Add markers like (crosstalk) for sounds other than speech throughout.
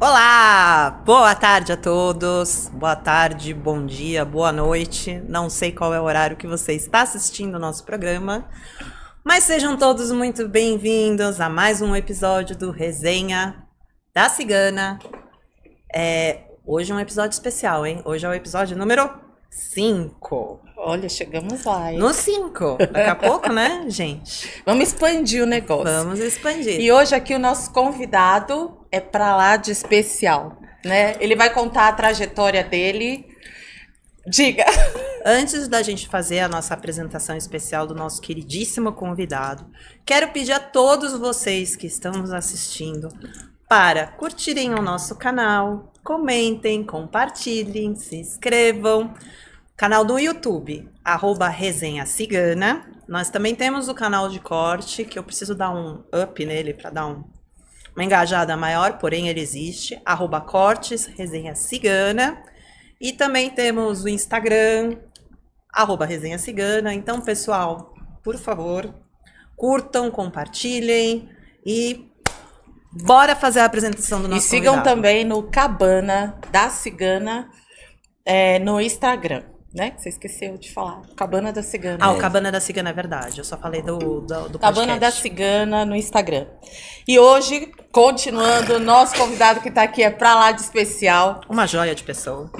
Olá! Boa tarde a todos. Boa tarde, bom dia, boa noite. Não sei qual é o horário que você está assistindo o nosso programa, mas sejam todos muito bem-vindos a mais um episódio do Resenha da Cigana. É, hoje é um episódio especial, hein? Hoje é o episódio número 5. Olha, chegamos lá. Hein? No 5. Daqui a pouco, né, (laughs) gente? Vamos expandir o negócio. Vamos expandir. E hoje aqui o nosso convidado é para lá de especial, né? Ele vai contar a trajetória dele. Diga. (laughs) Antes da gente fazer a nossa apresentação especial do nosso queridíssimo convidado, quero pedir a todos vocês que estão nos assistindo para curtirem o nosso canal, comentem, compartilhem, se inscrevam. Canal do YouTube, arroba Resenha Cigana. Nós também temos o canal de corte, que eu preciso dar um up nele para dar um uma engajada maior, porém ele existe, arroba cortes, resenha cigana. E também temos o Instagram, arroba resenha cigana. Então, pessoal, por favor, curtam, compartilhem e bora fazer a apresentação do nosso E sigam convidado. também no Cabana da Cigana é, no Instagram né? Você esqueceu de falar. Cabana da Cigana. Ah, o Cabana da Cigana, é verdade. Eu só falei do, do, do Cabana da Cigana no Instagram. E hoje, continuando, nosso convidado que está aqui é pra lá de especial. Uma joia de pessoa.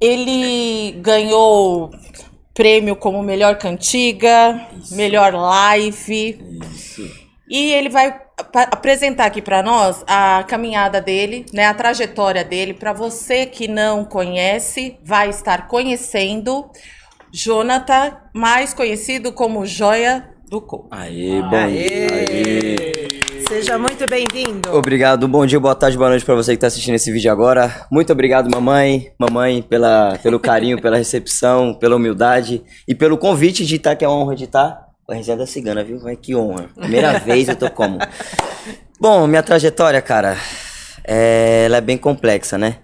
Ele ganhou prêmio como melhor cantiga, Isso. melhor live. Isso. E ele vai apresentar aqui para nós a caminhada dele, né, a trajetória dele. Para você que não conhece, vai estar conhecendo Jonathan, mais conhecido como Joia do Coco. Aê, bom aê. Seja muito bem-vindo. Obrigado, bom dia, boa tarde, boa noite para você que está assistindo esse vídeo agora. Muito obrigado, mamãe, mamãe, pela, pelo carinho, pela recepção, pela humildade e pelo convite de estar, tá, que é uma honra de estar tá. Com a resenha da cigana, viu? Vai que honra. Primeira (laughs) vez eu tô como. Bom, minha trajetória, cara, é, ela é bem complexa, né?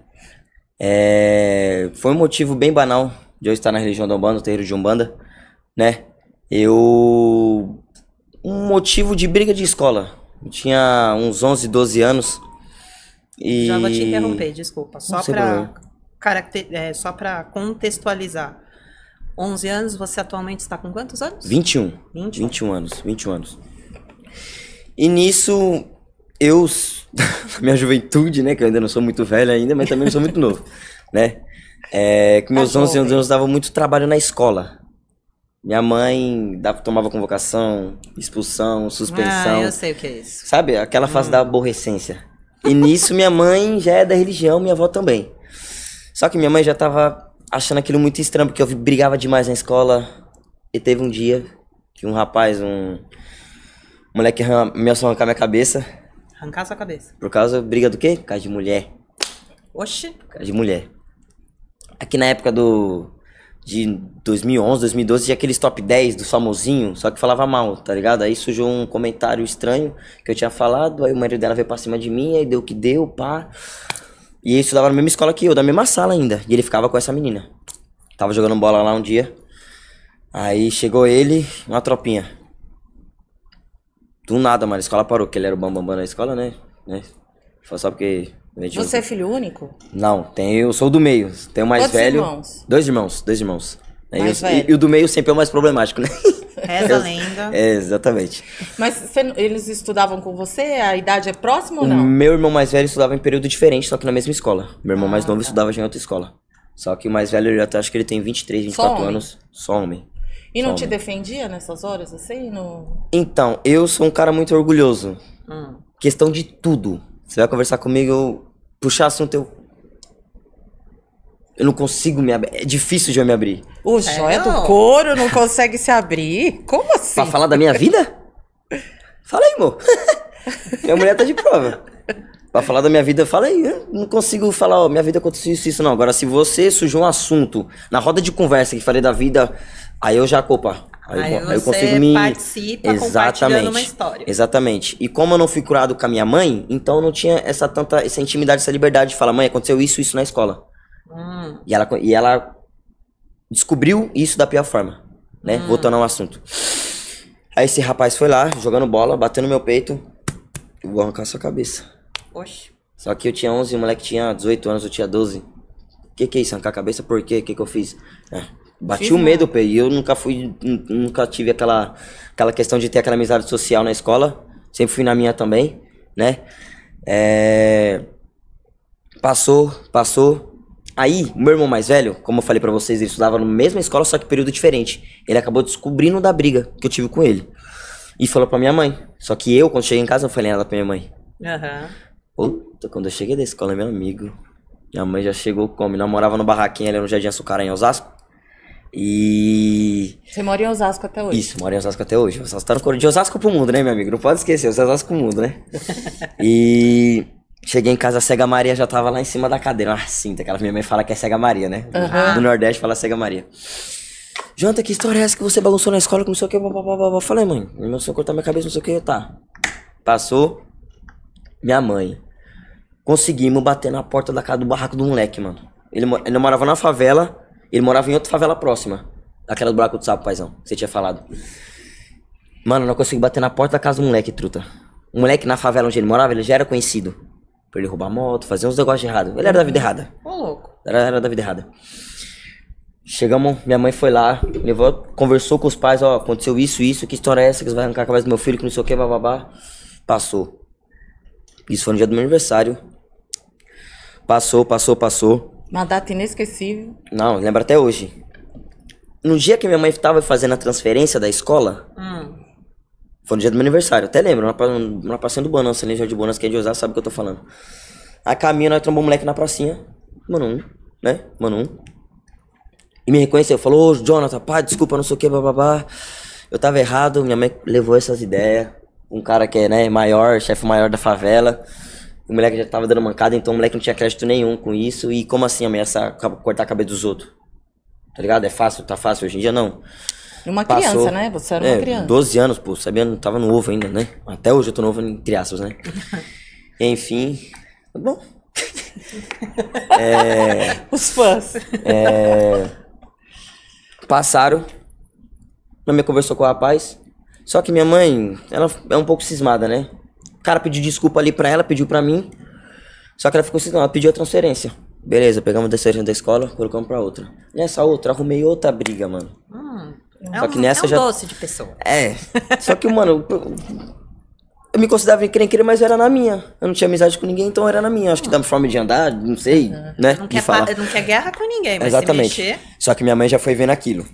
É, foi um motivo bem banal de eu estar na religião da Umbanda, no terreiro de Umbanda, né? Eu. Um motivo de briga de escola. Eu tinha uns 11, 12 anos. E... Já vou te interromper, desculpa. Só pra, caracter... é, só pra contextualizar. 11 anos, você atualmente está com quantos anos? 21. 21, 21 anos, 21 anos. E nisso, eu, na (laughs) minha juventude, né, que eu ainda não sou muito velho ainda, mas também não sou muito novo, (laughs) né? É, com meus tá 11 anos eu dava muito trabalho na escola. Minha mãe dava, tomava convocação, expulsão, suspensão. Ah, eu sei o que é isso. Sabe? Aquela hum. fase hum. da aborrecência. E nisso minha mãe já é da religião, minha avó também. Só que minha mãe já estava achando aquilo muito estranho, porque eu brigava demais na escola. E teve um dia que um rapaz, um moleque me arrancou minha cabeça. Arrancar sua cabeça. Por causa, briga do quê? Por causa de mulher. Oxi. Por causa de mulher. Aqui na época do... De 2011, 2012, tinha aqueles top 10 do famosinho, só que falava mal, tá ligado? Aí surgiu um comentário estranho que eu tinha falado, aí o marido dela veio pra cima de mim, aí deu o que deu, pá. E ele estudava na mesma escola que eu, da mesma sala ainda. E ele ficava com essa menina. Tava jogando bola lá um dia. Aí chegou ele, uma tropinha. Do nada, mano, a escola parou, porque ele era o bambambam bam, bam na escola, né? né? Foi só porque. Você é filho único? Não, tem, eu sou do meio. Tenho mais Quantos velho. Irmãos? Dois irmãos, dois irmãos. Né? E, e, o do meio sempre é o mais problemático, né? Reza a (laughs) lenda. É, exatamente. Mas eles estudavam com você? A idade é próxima ou não? Meu irmão mais velho estudava em período diferente, só que na mesma escola. Meu irmão ah, mais novo tá. estudava já em outra escola. Só que o mais velho, eu até acho que ele tem 23, 24 só anos. Só homem. E só não homem. te defendia nessas horas assim? No... Então, eu sou um cara muito orgulhoso. Hum. Questão de tudo. Você vai conversar comigo, eu puxar assunto, eu eu não consigo me abrir. É difícil de eu me abrir. O é, joia é, do couro não consegue se abrir? Como assim? Pra falar da minha vida? Fala aí, amor. (laughs) minha mulher tá de prova. Pra falar da minha vida, fala aí. Eu né? não consigo falar, ó, minha vida aconteceu isso, isso, não. Agora, se você sujou um assunto na roda de conversa que falei da vida, aí eu já, opa, Aí, aí, eu, aí eu consigo me. Participa exatamente uma história. Exatamente. E como eu não fui curado com a minha mãe, então eu não tinha essa tanta essa intimidade, essa liberdade de falar, mãe, aconteceu isso, isso na escola. Hum. E, ela, e ela descobriu isso da pior forma, né? Hum. Voltando ao assunto. Aí esse rapaz foi lá, jogando bola, batendo no meu peito. Eu vou arrancar sua cabeça. Oxi. Só que eu tinha 11, o moleque tinha 18 anos, eu tinha 12. Que que é isso? Arrancar a cabeça por quê? Que que eu fiz? É, bati o medo, pô. E eu nunca fui, nunca tive aquela, aquela questão de ter aquela amizade social na escola. Sempre fui na minha também, né? É... Passou, passou. Aí, meu irmão mais velho, como eu falei para vocês, ele estudava na mesma escola, só que período diferente. Ele acabou descobrindo da briga que eu tive com ele. E falou pra minha mãe. Só que eu, quando cheguei em casa, não falei nada pra minha mãe. Aham. Uhum. Puta, quando eu cheguei da escola, meu amigo. Minha mãe já chegou como? Nós morava no barraquinho ali no Jardim Açucar, em Osasco. E. Você mora em Osasco até hoje? Isso, mora em Osasco até hoje. Osasco tá no coro de Osasco pro mundo, né, meu amigo? Não pode esquecer, Osasco pro mundo, né? (laughs) e. Cheguei em casa, a Cega Maria já tava lá em cima da cadeira, uma ah, cinta, aquela minha mãe fala que é Cega Maria, né? Uhum. Do Nordeste fala Cega Maria. Janta, que história é essa que você bagunçou na escola, que sei o que, blá, blá, blá, blá. Falei, mãe, meu senhor cortar minha cabeça, não sei o que, tá. Passou, minha mãe. Conseguimos bater na porta da casa do barraco do moleque, mano. Ele, ele não morava na favela, ele morava em outra favela próxima. Aquela do buraco do sapo, paizão, que você tinha falado. Mano, não consegui bater na porta da casa do moleque, truta. O moleque na favela onde ele morava, ele já era conhecido. Pra ele roubar moto, fazer uns negócios errados. Ele era da vida errada. Ô, louco. Era, era da vida errada. Chegamos, minha mãe foi lá, levou, conversou com os pais, ó, aconteceu isso, isso, que história é essa, que você vai arrancar a cabeça do meu filho, que não sei o que, bababá. Passou. Isso foi no dia do meu aniversário. Passou, passou, passou. Uma data inesquecível. Não, lembra até hoje. No dia que minha mãe estava fazendo a transferência da escola, hum. Foi no dia do meu aniversário, até lembro, na, na pracinha do Bonança, ali, de Bonança, quem é de usar sabe o que eu tô falando. A caminho, nós trombou um moleque na pracinha, mano um, né, mano um. E me reconheceu, falou, ô Jonathan, pá, desculpa, não sei o que, bababá. Eu tava errado, minha mãe levou essas ideias. Um cara que é, né, maior, chefe maior da favela. O moleque já tava dando mancada, então o moleque não tinha crédito nenhum com isso. E como assim ameaçar cortar a cabeça dos outros? Tá ligado? É fácil, tá fácil hoje em dia, não. Uma criança, né? Você era uma é, criança. 12 anos, pô, sabia, não tava no ovo ainda, né? Até hoje eu tô novo, em crianças, né? (laughs) Enfim, bom. (laughs) é, Os fãs. É, passaram, minha mãe conversou com o rapaz, só que minha mãe, ela é um pouco cismada, né? O cara pediu desculpa ali pra ela, pediu pra mim, só que ela ficou cismada, ela pediu a transferência. Beleza, pegamos a transferência da escola, colocamos pra outra. Nessa outra, arrumei outra briga, mano. Hum. É só um, que nessa é um já... doce de pessoa. É. Só que, mano, eu, me considerava encrenqueira, mas era na minha. Eu não tinha amizade com ninguém, então era na minha. Acho que dá da forma de andar, não sei, uhum. né? Não quer, falar. não quer guerra com ninguém, mas Exatamente. mexer... Só que minha mãe já foi vendo aquilo.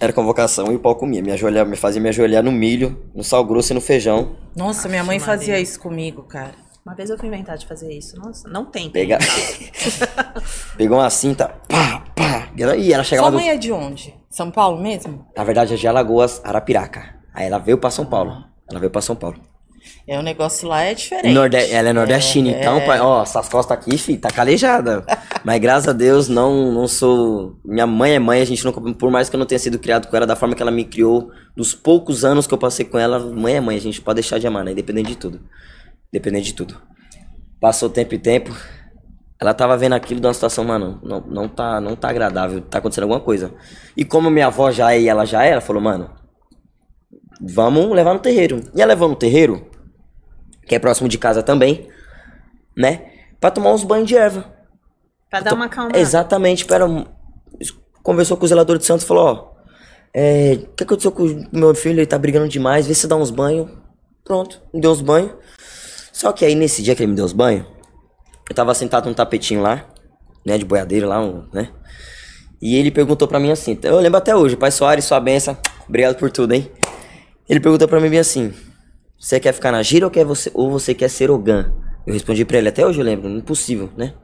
Era convocação e o pau comia. Me, ajoelhar, me fazia me ajoelhar no milho, no sal grosso e no feijão. Nossa, Nossa minha mãe fazia isso comigo, cara. Uma vez eu fui inventar de fazer isso. Nossa, não tem. pegar (laughs) Pegou uma cinta, pá, pá. E ela chegava. Sua mãe do... é de onde? São Paulo mesmo? Na verdade, é de Alagoas, Arapiraca. Aí ela veio para São Paulo. Ah. Ela veio para São Paulo. É, o negócio lá é diferente. Ela é nordestina, é, então, é... Pai, ó, essas costas aqui, fi, tá calejada. (laughs) Mas graças a Deus, não, não sou. Minha mãe é mãe, a gente não. Por mais que eu não tenha sido criado com ela da forma que ela me criou, dos poucos anos que eu passei com ela, mãe é mãe, a gente pode deixar de amar, né? Independente de tudo. Independente de tudo. Passou tempo e tempo, ela tava vendo aquilo de uma situação, mano, não, não, tá, não tá agradável, tá acontecendo alguma coisa. E como minha avó já é e ela já era, falou, mano, vamos levar no terreiro. E ela levou no terreiro, que é próximo de casa também, né? Pra tomar uns banhos de erva. Pra dar uma calma. Exatamente, pera. Conversou com o zelador de Santos e falou, ó. É, o que aconteceu com o meu filho? Ele tá brigando demais, vê se dá uns banhos. Pronto, me deu uns banhos. Só que aí nesse dia que ele me deu os banhos, eu tava sentado num tapetinho lá, né, de boiadeiro lá, um, né? E ele perguntou para mim assim, eu lembro até hoje, Pai Soares, sua benção, obrigado por tudo, hein? Ele perguntou para mim bem assim, você quer ficar na gira ou, quer você, ou você quer ser Ogan? Eu respondi para ele, até hoje eu lembro, impossível, né?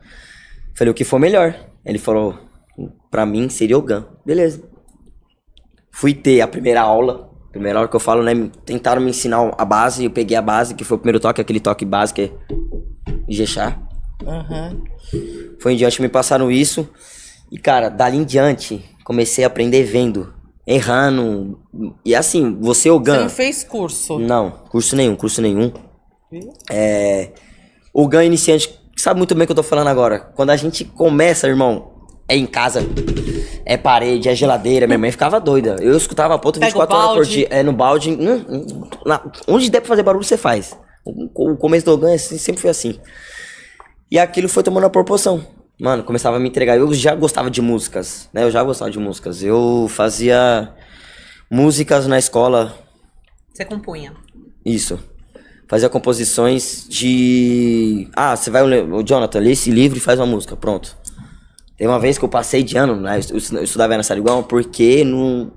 Falei, o que for melhor. Ele falou, para mim seria Ogan. Beleza. Fui ter a primeira aula, primeira aula que eu falo, né? Tentaram me ensinar a base, eu peguei a base, que foi o primeiro toque, aquele toque básico, que é Ijexá. Uhum. Foi em diante, me passaram isso. E, cara, dali em diante, comecei a aprender vendo, errando. E assim, você, Ogan. Você não fez curso? Não, curso nenhum, curso nenhum. Viu? É. Ogan é iniciante, sabe muito bem o que eu tô falando agora. Quando a gente começa, irmão, é em casa, é parede, é geladeira. Minha mãe ficava doida. Eu escutava a ponta 24 horas por dia. É no balde. Hum, hum, na, onde der pra fazer barulho, você faz. O, o começo do Ogan é assim, sempre foi assim. E aquilo foi tomando a proporção. Mano, começava a me entregar. Eu já gostava de músicas, né? Eu já gostava de músicas. Eu fazia músicas na escola. Você compunha? Isso. Fazia composições de. Ah, você vai. O Jonathan, lê esse livro e faz uma música. Pronto. Tem uma vez que eu passei de ano, né? Eu estudava na igual porque no,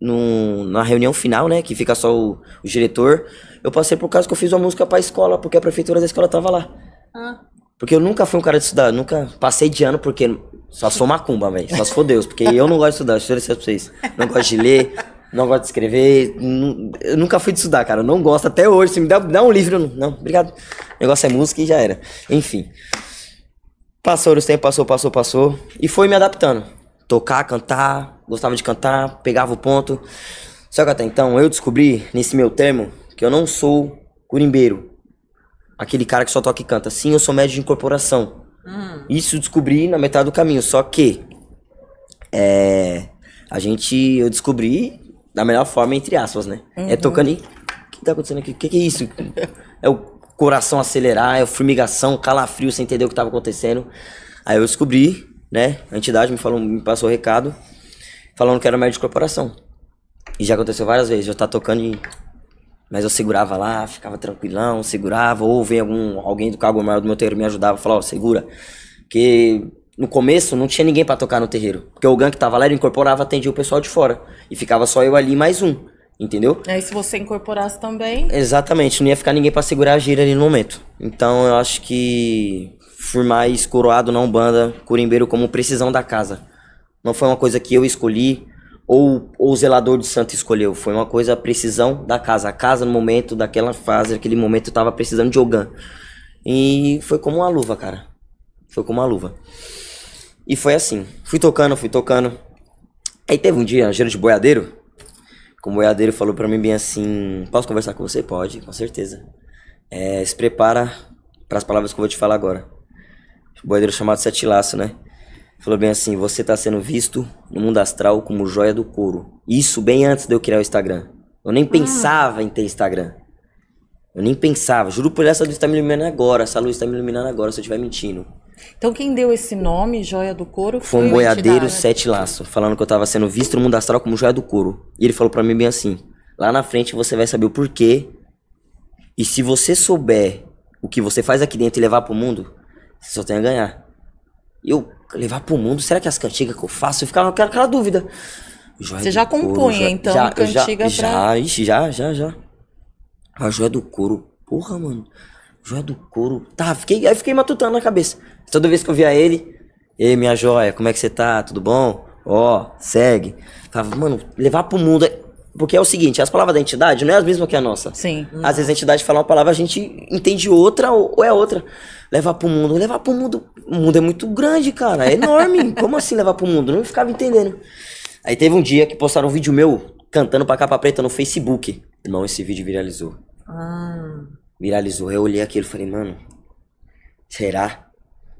no, na reunião final, né? Que fica só o, o diretor. Eu passei por causa que eu fiz uma música pra escola, porque a prefeitura da escola tava lá. Ah. Porque eu nunca fui um cara de estudar, nunca passei de ano porque só sou macumba, velho. Só se for Deus, porque eu não gosto de estudar, deixa eu dizer pra vocês. Não gosto de ler, não gosto de escrever. eu nunca fui de estudar, cara. Eu não gosto até hoje. Se me dá, dá um livro, não, não, obrigado. O negócio é música e já era. Enfim. Passou os tempos, passou, passou, passou. E foi me adaptando. Tocar, cantar, gostava de cantar, pegava o ponto. Só que até então eu descobri, nesse meu termo, que eu não sou curimbeiro aquele cara que só toca e canta. Sim, eu sou médico de incorporação. Hum. Isso descobri na metade do caminho, só que é, a gente, eu descobri da melhor forma, entre aspas, né? É uhum. É tocando e... O que tá acontecendo aqui? O que, que é isso? é o coração acelerar, é formigação, calafrio, sem entender o que tava acontecendo. Aí eu descobri, né? A entidade me falou, me passou o recado, falando que era médico de incorporação E já aconteceu várias vezes, já tá tocando e mas eu segurava lá, ficava tranquilão, segurava, ou veio algum, alguém do cargo maior do meu terreiro me ajudava, falava, ó, segura. Porque no começo não tinha ninguém para tocar no terreiro. Porque o gangue que tava lá, ele incorporava, atendia o pessoal de fora. E ficava só eu ali mais um. Entendeu? Aí é, se você incorporasse também. Exatamente, não ia ficar ninguém para segurar a gira ali no momento. Então eu acho que fui mais coroado na Umbanda, Curimbeiro como precisão da casa. Não foi uma coisa que eu escolhi, ou, ou o zelador de santo escolheu? Foi uma coisa a precisão da casa. A casa no momento, daquela fase, naquele momento, tava precisando de Ogan. E foi como uma luva, cara. Foi como uma luva. E foi assim. Fui tocando, fui tocando. Aí teve um dia, gerente de boiadeiro. Como o boiadeiro falou para mim bem assim: Posso conversar com você? Pode, com certeza. É, se prepara para as palavras que eu vou te falar agora. boiadeiro chamado Sete Laço, né? Falou bem assim: você está sendo visto no mundo astral como joia do couro. Isso bem antes de eu criar o Instagram. Eu nem ah. pensava em ter Instagram. Eu nem pensava. Juro por essa luz está me iluminando agora. Essa luz está me iluminando agora, se eu estiver mentindo. Então quem deu esse nome, Joia do Couro, foi, foi um boiadeiro entidade. sete laço, falando que eu estava sendo visto no mundo astral como Joia do Couro. E ele falou para mim bem assim: lá na frente você vai saber o porquê. E se você souber o que você faz aqui dentro e levar pro mundo, você só tem a ganhar eu levar pro mundo, será que as cantigas que eu faço? Eu ficava com aquela dúvida. Joia Você já couro, compunha, joia, então, já, cantiga já, pra... Já, ixi, já, já, já. A joia do couro, porra, mano. Joia do couro. Tá, fiquei, aí fiquei matutando na cabeça. Toda vez que eu via ele, ei, minha joia, como é que você tá? Tudo bom? Ó, segue. Tava, mano, levar pro mundo. Porque é o seguinte, as palavras da entidade não é as mesmas que a nossa. Sim. Às vezes a entidade fala uma palavra, a gente entende outra ou é outra. Levar pro mundo, levar pro mundo. O mundo é muito grande, cara. É enorme. (laughs) Como assim levar pro mundo? Não ficava entendendo. Aí teve um dia que postaram um vídeo meu cantando pra capa preta no Facebook. Irmão, esse vídeo viralizou. Ah. Viralizou. Eu olhei aquilo e falei, mano, será?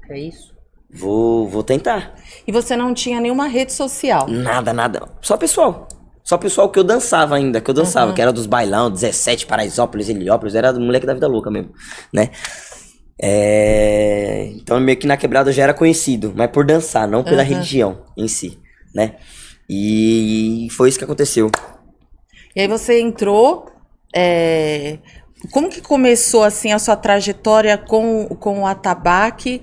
É isso? Vou, vou tentar. E você não tinha nenhuma rede social? Nada, nada. Só pessoal. Só pessoal que eu dançava ainda, que eu dançava, uhum. que era dos bailão, 17, Paraisópolis, Heliópolis, era do moleque da vida louca mesmo, né? É... Então meio que na quebrada eu já era conhecido, mas por dançar, não pela uhum. religião em si, né? E foi isso que aconteceu. E aí você entrou. É... Como que começou assim a sua trajetória com, com o atabaque?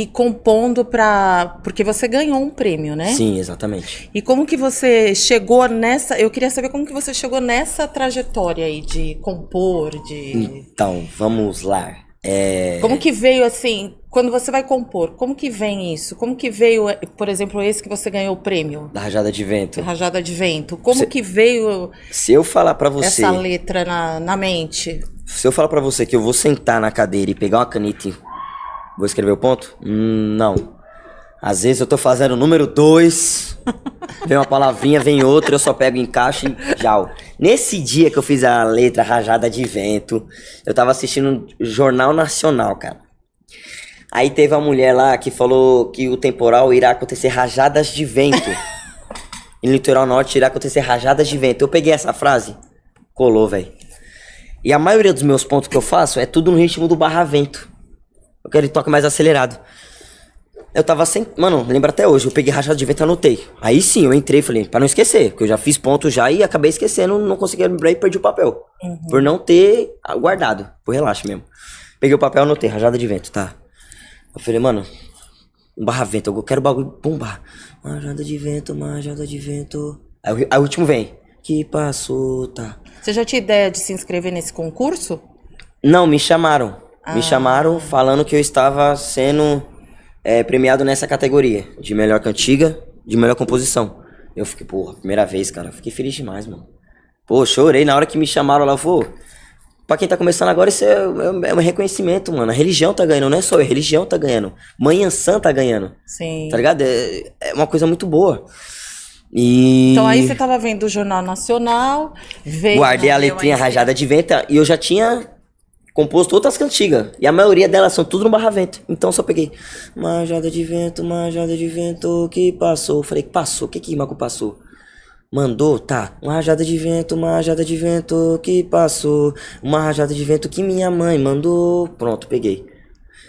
e compondo para porque você ganhou um prêmio, né? Sim, exatamente. E como que você chegou nessa? Eu queria saber como que você chegou nessa trajetória aí de compor, de então vamos lá. É... Como que veio assim? Quando você vai compor, como que vem isso? Como que veio, por exemplo, esse que você ganhou o prêmio? Da Rajada de Vento. Rajada de Vento. Como se... que veio? Se eu falar para você essa letra na, na mente. Se eu falar para você que eu vou sentar na cadeira e pegar uma caneta e Vou escrever o ponto? não. Às vezes eu tô fazendo o número 2, (laughs) vem uma palavrinha, vem outra, eu só pego, encaixe e já. Nesse dia que eu fiz a letra Rajada de Vento, eu tava assistindo um Jornal Nacional, cara. Aí teve uma mulher lá que falou que o temporal irá acontecer rajadas de vento. (laughs) em litoral norte irá acontecer rajadas de vento. Eu peguei essa frase, colou, velho. E a maioria dos meus pontos que eu faço é tudo no ritmo do barra-vento. Eu quero toque mais acelerado. Eu tava sem. Mano, lembra até hoje, eu peguei rachado de vento e anotei. Aí sim, eu entrei falei, pra não esquecer, porque eu já fiz ponto já e acabei esquecendo, não consegui lembrar e perdi o papel. Uhum. Por não ter guardado, por relaxo mesmo. Peguei o papel e anotei, rajada de vento, tá? Eu falei, mano, um barra-vento, eu quero bagulho bombar. Rajada de vento, rajada de vento. Aí, aí o último vem. Que passou, tá? Você já tinha ideia de se inscrever nesse concurso? Não, me chamaram. Ah. Me chamaram falando que eu estava sendo é, premiado nessa categoria de melhor cantiga, de melhor composição. Eu fiquei, porra, primeira vez, cara. Fiquei feliz demais, mano. Pô, chorei na hora que me chamaram lá, pô. Pra quem tá começando agora, isso é, é, é, um reconhecimento, mano. A religião tá ganhando, não é só eu, a religião tá ganhando. Manhã Santa tá ganhando. Sim. Tá ligado? É, é uma coisa muito boa. E... Então aí você tava vendo o Jornal Nacional, veio. Guardei a letrinha rajada de venta e eu já tinha composto outras cantigas. E a maioria delas são tudo no Barra Vento. Então só peguei. Majada de vento, majada de vento que passou. Falei, passou? O que que Maco passou? Mandou, tá. Uma rajada de vento, uma rajada de vento que passou. Uma rajada de vento que minha mãe mandou. Pronto, peguei.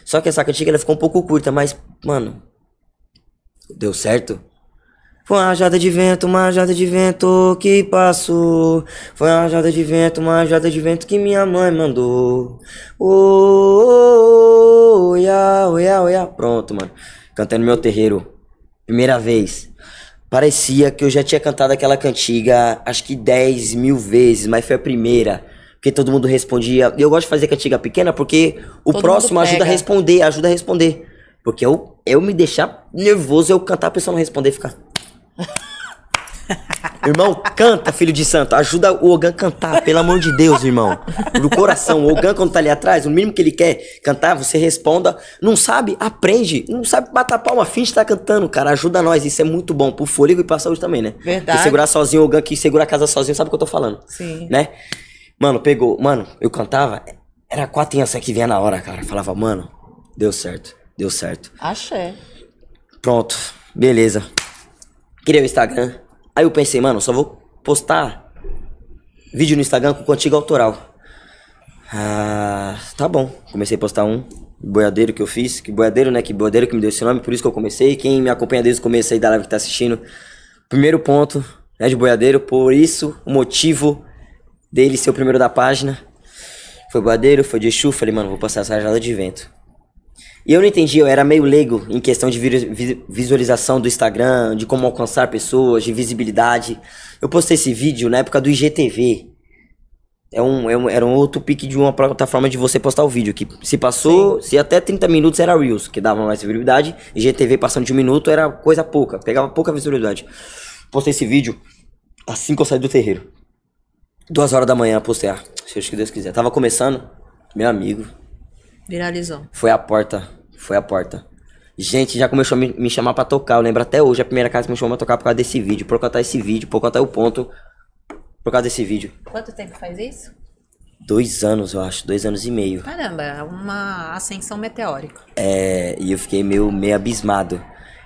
Só que essa cantiga ela ficou um pouco curta, mas, mano. Deu certo? Foi uma jada de vento, uma jada de vento que passou. Foi uma jada de vento, uma jada de vento que minha mãe mandou. oi, oia, oi, oia. Pronto, mano. Cantando meu terreiro. Primeira vez. Parecia que eu já tinha cantado aquela cantiga acho que 10 mil vezes, mas foi a primeira. Porque todo mundo respondia. E eu gosto de fazer cantiga pequena porque o todo próximo ajuda a responder, ajuda a responder. Porque eu, eu me deixar nervoso, eu cantar, a pessoa não responder, ficar Irmão, canta, filho de santo. Ajuda o Ogan a cantar, pelo amor de Deus, irmão. Do coração. O Ogan, quando tá ali atrás, o mínimo que ele quer cantar, você responda. Não sabe? Aprende. Não sabe bater palma, finge estar tá cantando, cara. Ajuda nós. Isso é muito bom. Pro fôlego e pra saúde também, né? Verdade. Porque segurar sozinho o Ogan, que segura a casa sozinho, sabe o que eu tô falando. Sim. Né? Mano, pegou. Mano, eu cantava. Era quatro crianças que vinha na hora, cara. Falava, mano, deu certo. Deu certo. Achei. Pronto. Beleza criei o Instagram. Aí eu pensei, mano, só vou postar vídeo no Instagram com contigo autoral. Ah, tá bom. Comecei a postar um boiadeiro que eu fiz, que boiadeiro, né? Que boiadeiro que me deu esse nome, por isso que eu comecei. Quem me acompanha desde o começo aí da live que tá assistindo, primeiro ponto, né, de boiadeiro, por isso o motivo dele ser o primeiro da página. Foi boiadeiro, foi de chuva falei, mano, vou passar essa janela de vento. E eu não entendi, eu era meio leigo em questão de visualização do Instagram, de como alcançar pessoas, de visibilidade. Eu postei esse vídeo na época do IGTV. É um, é um, era um outro pique de uma plataforma de você postar o vídeo. Que se passou, Sim. se até 30 minutos era Reels, que dava mais visibilidade. IGTV passando de um minuto era coisa pouca, pegava pouca visibilidade. Postei esse vídeo assim que eu saí do terreiro. Duas horas da manhã Ah, se Deus quiser. Tava começando, meu amigo. Viralizou. Foi a porta foi a porta. Gente, já começou a me, chamar pra tocar. Eu lembro até hoje a primeira casa que me chamou pra tocar por causa desse vídeo, por contar esse vídeo, por contar o ponto, por causa desse vídeo. Quanto tempo faz isso? Dois anos, eu acho, dois anos e meio. Caramba, uma ascensão meteórica. É, e eu fiquei meio, meio abismado.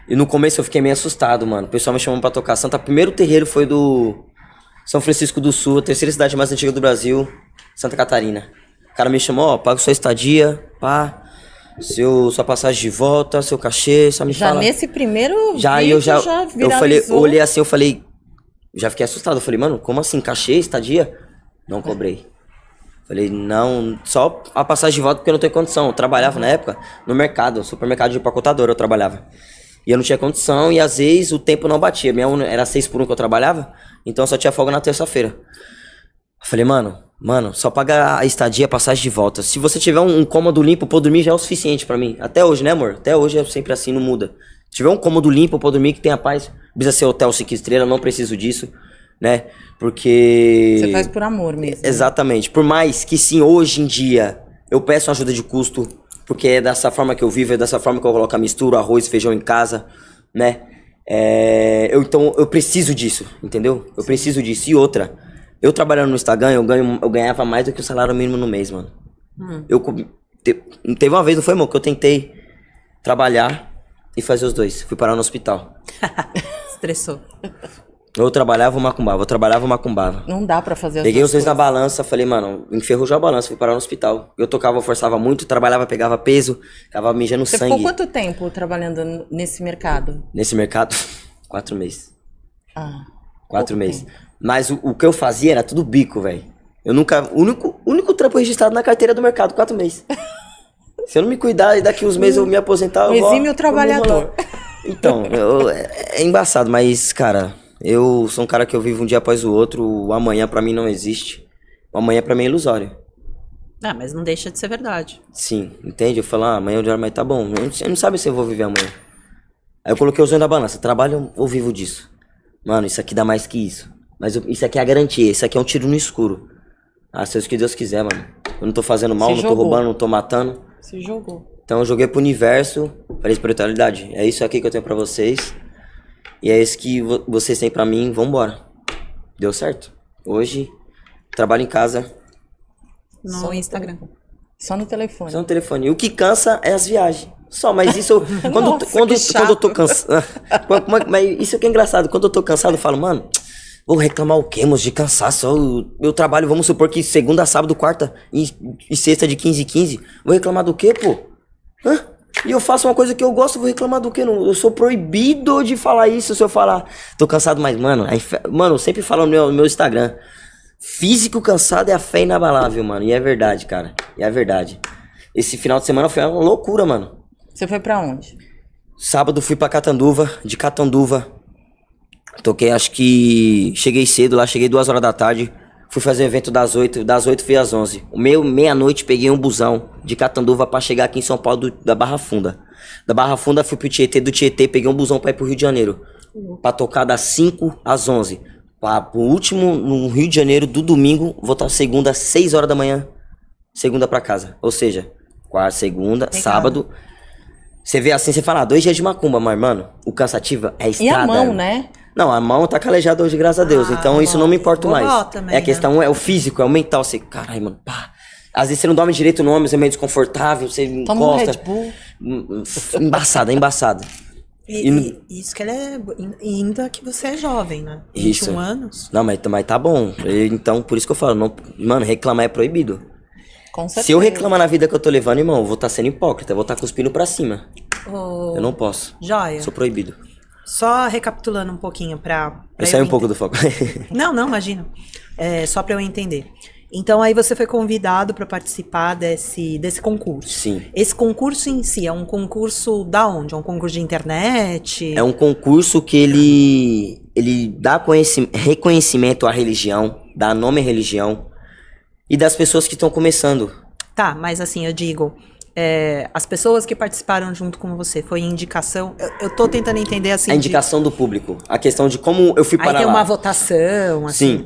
E no começo eu fiquei meio assustado, mano. O pessoal me chamou pra tocar Santa. Primeiro terreiro foi do São Francisco do Sul, a terceira cidade mais antiga do Brasil, Santa Catarina. O cara me chamou, ó, paga sua estadia, pá seu sua passagem de volta, seu cachê, só me já fala. Já nesse primeiro já eu já, já eu falei, olhei assim, eu falei, já fiquei assustado, eu falei, mano, como assim cachê, estadia? Não é. cobrei. Falei, não, só a passagem de volta porque eu não tenho condição. Eu trabalhava na época no mercado, supermercado de empacotadora eu trabalhava. E eu não tinha condição e às vezes o tempo não batia. Minha era seis por um que eu trabalhava, então eu só tinha folga na terça-feira. Falei, mano, mano, só paga a estadia, a passagem de volta. Se você tiver um, um cômodo limpo pra dormir, já é o suficiente para mim. Até hoje, né, amor? Até hoje é sempre assim, não muda. Se tiver um cômodo limpo pra dormir, que tenha paz. Precisa ser hotel cinco estrelas, não preciso disso, né? Porque. Você faz por amor mesmo. Né? Exatamente. Por mais que sim, hoje em dia, eu peço ajuda de custo, porque é dessa forma que eu vivo, é dessa forma que eu coloco a mistura, arroz, feijão em casa, né? É, eu, então, eu preciso disso, entendeu? Eu preciso disso. E outra, eu trabalhando no Instagram, eu, ganho, eu ganhava mais do que o salário mínimo no mês, mano. Hum. Eu Teve uma vez, não foi, irmão, que eu tentei trabalhar e fazer os dois. Fui parar no hospital. (laughs) Estressou. Eu trabalhava ou macumbava, eu trabalhava ou macumbava. Não dá pra fazer Peguei os dois na balança, falei, mano, enferrujou a balança, fui parar no hospital. Eu tocava, eu forçava muito, trabalhava, pegava peso, tava mijando Você sangue. Você ficou quanto tempo trabalhando nesse mercado? Nesse mercado? (laughs) Quatro meses. Ah. Quatro meses. Tempo. Mas o, o que eu fazia era tudo bico, velho. Eu nunca. Único, único trampo registrado na carteira do mercado, quatro meses. (laughs) Se eu não me cuidar e daqui uns meses eu me aposentar, eu. Exime o trabalhador. Então, eu, é, é embaçado, mas, cara, eu sou um cara que eu vivo um dia após o outro. O amanhã para mim não existe. O amanhã para mim é ilusório. Ah, mas não deixa de ser verdade. Sim, entende? Eu falo, ah, amanhã eu dormo, mas tá bom. Eu não, sabe se eu vou viver amanhã. Aí eu coloquei o sonho da balança. Trabalho ou vivo disso? Mano, isso aqui dá mais que isso. Mas eu, isso aqui é a garantia, isso aqui é um tiro no escuro. Ah, seja o que Deus quiser, mano. Eu não tô fazendo mal, Se não jogou. tô roubando, não tô matando. Se jogou. Então eu joguei pro universo, pra espiritualidade. É isso aqui que eu tenho pra vocês. E é isso que vocês têm pra mim, vambora. Deu certo. Hoje, trabalho em casa. No Só Instagram. Só no telefone. Só no telefone. E o que cansa é as viagens. Só, mas isso. Eu, quando, Nossa, quando, quando eu tô cansado. (laughs) mas isso que é engraçado. Quando eu tô cansado, eu falo, mano, Vou reclamar o quê, moço? De cansaço. Eu, meu trabalho, vamos supor que segunda, sábado, quarta e, e sexta de 15 e 15. Vou reclamar do quê, pô? Hã? E eu faço uma coisa que eu gosto, vou reclamar do quê? Não, eu sou proibido de falar isso se eu falar. Tô cansado, mas, mano, aí, mano, eu sempre falo no meu, no meu Instagram. Físico cansado é a fé inabalável, mano. E é verdade, cara. E é verdade. Esse final de semana foi uma loucura, mano. Você foi para onde? Sábado fui para Catanduva, de Catanduva Toquei, acho que. Cheguei cedo lá, cheguei duas horas da tarde. Fui fazer o evento das 8, das 8 fui às 11. O meu meia-noite peguei um busão de Catanduva para chegar aqui em São Paulo do, da Barra Funda. Da Barra Funda fui pro Tietê, do Tietê peguei um busão para ir pro Rio de Janeiro. Para tocar das 5 às 11. Pra, pro último no Rio de Janeiro do domingo, voltar segunda às 6 horas da manhã. Segunda para casa. Ou seja, quarta, segunda, sábado. Você vê assim, você fala, ah, dois dias de macumba, mas, mano, o cansativo é estrada. E a mão, né? Não, a mão tá calejada hoje, graças a Deus. Ah, então isso não me importa mais. Também, é a né? questão né? é o físico, é o mental. Você, caralho, mano, pá. Às vezes você não dorme direito no homem, você é meio desconfortável, você Toma encosta. Um Red Bull. Hum, embaçada, embaçada. E, e, e, isso que ela é. Ainda que você é jovem, né? 21 isso. anos. Não, mas, mas tá bom. Então, por isso que eu falo, não, mano, reclamar é proibido. Com certeza. Se eu reclamar na vida que eu tô levando, irmão, eu vou estar tá sendo hipócrita, eu vou estar tá cuspindo pra cima. Oh, eu não posso. Joia. Sou proibido. Só recapitulando um pouquinho para. Eu saí um pouco do foco. (laughs) não, não, imagina. É, só para eu entender. Então aí você foi convidado para participar desse, desse concurso. Sim. Esse concurso em si é um concurso da onde? É um concurso de internet? É um concurso que ele ele dá reconhecimento à religião, dá nome à religião e das pessoas que estão começando. Tá, mas assim eu digo, é, as pessoas que participaram junto com você? Foi indicação? Eu, estou tentando entender assim. A indicação de... do público. A questão de como eu fui parar. Aí tem lá. uma votação, assim. Sim.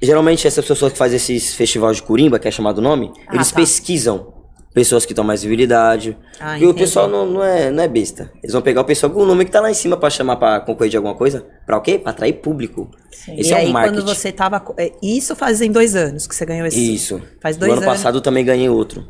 Geralmente essas pessoas que fazem esses festivais de Curimba, que é chamado nome, ah, eles tá. pesquisam pessoas que estão mais civilidade. Ah, e o pessoal não, não, é, não é besta. Eles vão pegar o pessoal com o nome que tá lá em cima para chamar para concorrer de alguma coisa. Para o quê? Para atrair público. Sim. Esse e é aí, um marketing. quando você tava. É, isso fazem dois anos que você ganhou esse. Isso. Faz dois no ano ano passado eu também ganhei outro.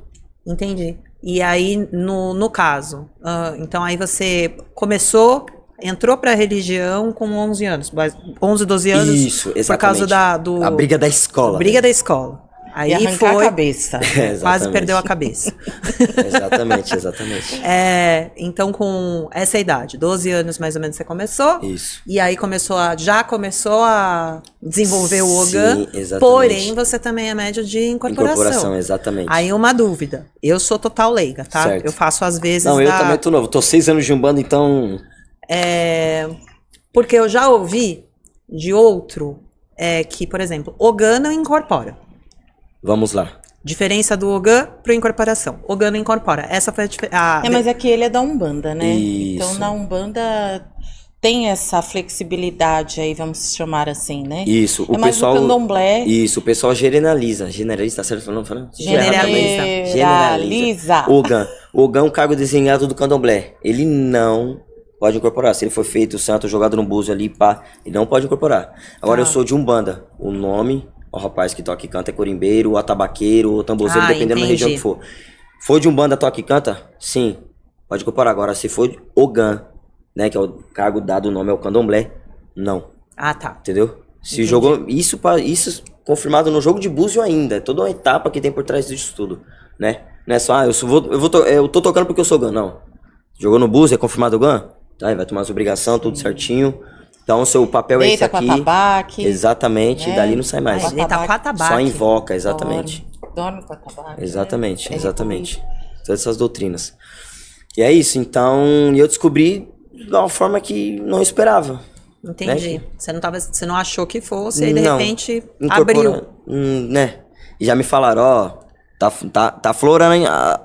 Entendi. E aí, no, no caso, uh, então aí você começou, entrou para a religião com 11 anos, 11, 12 anos. Isso, exatamente. Por causa da. Do, a briga da escola. Briga né? da escola. Aí foi. a cabeça. (laughs) É, quase perdeu a cabeça. (laughs) exatamente, exatamente. (laughs) É, então, com essa idade, 12 anos mais ou menos, você começou. Isso. E aí começou a. Já começou a desenvolver o Ogan. Sim, exatamente. porém, você também é médio de incorporação. Incorporação, exatamente. Aí uma dúvida. Eu sou total leiga, tá? Certo. Eu faço às vezes. Não, eu também tô novo. Tô seis anos de um bando, então. É. Porque eu já ouvi de outro é que, por exemplo, Ogan não incorpora. Vamos lá. Diferença do Ogã para incorporação. Ogã não incorpora. Essa foi a, diferença. É, mas é que ele é da Umbanda, né? Então, Isso. Então na Umbanda tem essa flexibilidade aí, vamos chamar assim, né? Isso, o é mais pessoal. candomblé. Isso, o pessoal generaliza. Generaliza, tá certo falando? falando? Generaliza. Generaliza. Ogan. Ogan é um cargo desenhado do candomblé. Ele não pode incorporar. Se ele foi feito santo, jogado no buzo ali, pá, ele não pode incorporar. Agora ah. eu sou de Umbanda. O nome o rapaz que toca e canta é corimbeiro, ou tabaqueiro, ou tamborzeiro, ah, dependendo entendi. da região que for. Foi de um banda toca e canta? Sim. Pode comparar agora. Se for Ogan, né, que é o cargo dado o nome ao o candomblé, não. Ah, tá. Entendeu? Se jogou isso para isso confirmado no jogo de búzio ainda, é toda uma etapa que tem por trás disso tudo, né? Não é só, ah, eu vou, eu vou to, eu tô tocando porque eu sou GAN, não. Jogou no búzio, é confirmado o GAN? Tá, vai tomar as obrigação, tudo certinho. Então, o seu papel Deita é esse tá aqui. tabaque, exatamente, né? dali não sai mais. Deita tá com tabaque. Só invoca, exatamente. Dorme, dorme com tabaque. Exatamente, né? exatamente. É Todas essas doutrinas. E é isso, então, eu descobri de uma forma que não esperava. Né? Entendi. Né? Você, não tava, você não achou que fosse, e de não, repente abriu. Hum, né? E já me falaram, ó, tá, tá, tá florando a,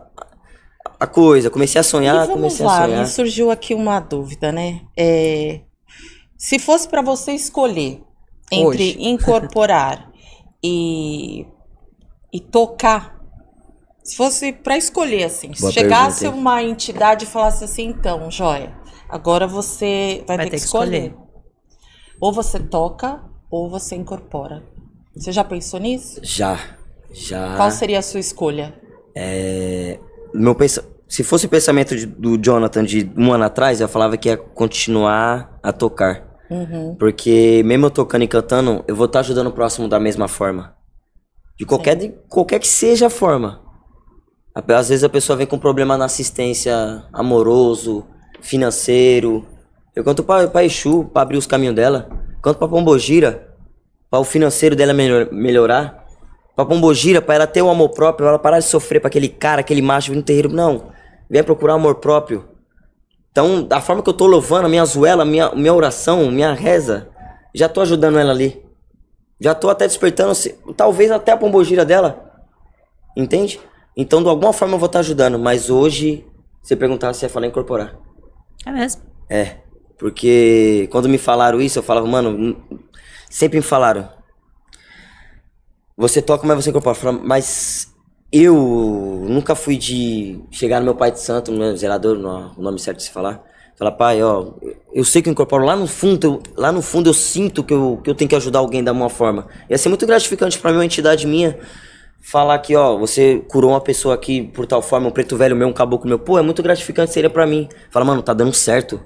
a coisa. Comecei a sonhar, e vamos comecei lá, a sonhar. Me surgiu aqui uma dúvida, né? É, se fosse para você escolher entre Hoje. incorporar (laughs) e, e tocar, se fosse para escolher assim, se chegasse pergunta. uma entidade e falasse assim, então, joia, agora você vai, vai ter, ter, que escolher. escolher. Ou você toca ou você incorpora. Você já pensou nisso? Já, já. Qual seria a sua escolha? É, meu pensa... Se fosse o pensamento de, do Jonathan de um ano atrás, eu falava que ia continuar a tocar. Uhum. Porque mesmo eu tocando e cantando, eu vou estar tá ajudando o próximo da mesma forma. De qualquer, de qualquer que seja a forma. Às vezes a pessoa vem com problema na assistência amoroso, financeiro. Eu canto pra, pra Exu, pra abrir os caminhos dela. Canto pra Pombogira, pra o financeiro dela melhor, melhorar. Pra Pombogira, pra ela ter o um amor próprio, pra ela parar de sofrer pra aquele cara, aquele macho, vir no terreiro. Não, vem procurar amor próprio. Então, da forma que eu tô louvando, a minha zoela, minha, minha oração, minha reza, já tô ajudando ela ali. Já tô até despertando, se, talvez até a pombogira dela. Entende? Então, de alguma forma eu vou estar tá ajudando. Mas hoje, você perguntar se é falar incorporar. É mesmo? É. Porque quando me falaram isso, eu falava, mano, hum, sempre me falaram. Você toca, mas você incorpora. Falava, mas eu nunca fui de chegar no meu pai de santo, no meu zelador, o nome certo de se falar. Falar, pai, ó, eu sei que eu incorporo lá no fundo, eu, lá no fundo eu sinto que eu, que eu tenho que ajudar alguém da uma forma. Ia ser muito gratificante para uma entidade minha falar que, ó, você curou uma pessoa aqui por tal forma, um preto velho meu, um caboclo meu. Pô, é muito gratificante seria para mim. Fala, mano, tá dando certo.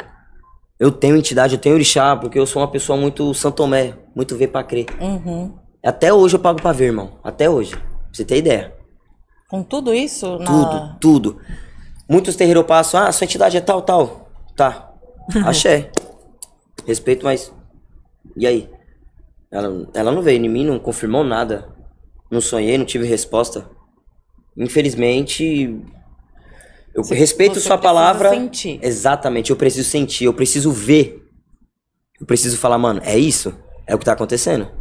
Eu tenho entidade, eu tenho orixá, porque eu sou uma pessoa muito santomé, muito ver pra crer. Uhum. Até hoje eu pago pra ver, irmão. Até hoje. Pra você ter ideia. Com tudo isso? Na... Tudo, tudo. Muitos terreiro passam, ah, sua entidade é tal, tal. Tá. (laughs) Axé. Respeito, mas. E aí? Ela, ela não veio em mim, não confirmou nada. Não sonhei, não tive resposta. Infelizmente. Eu Você respeito sua palavra. Sentir. Exatamente, eu preciso sentir, eu preciso ver. Eu preciso falar, mano, é isso? É o que tá acontecendo?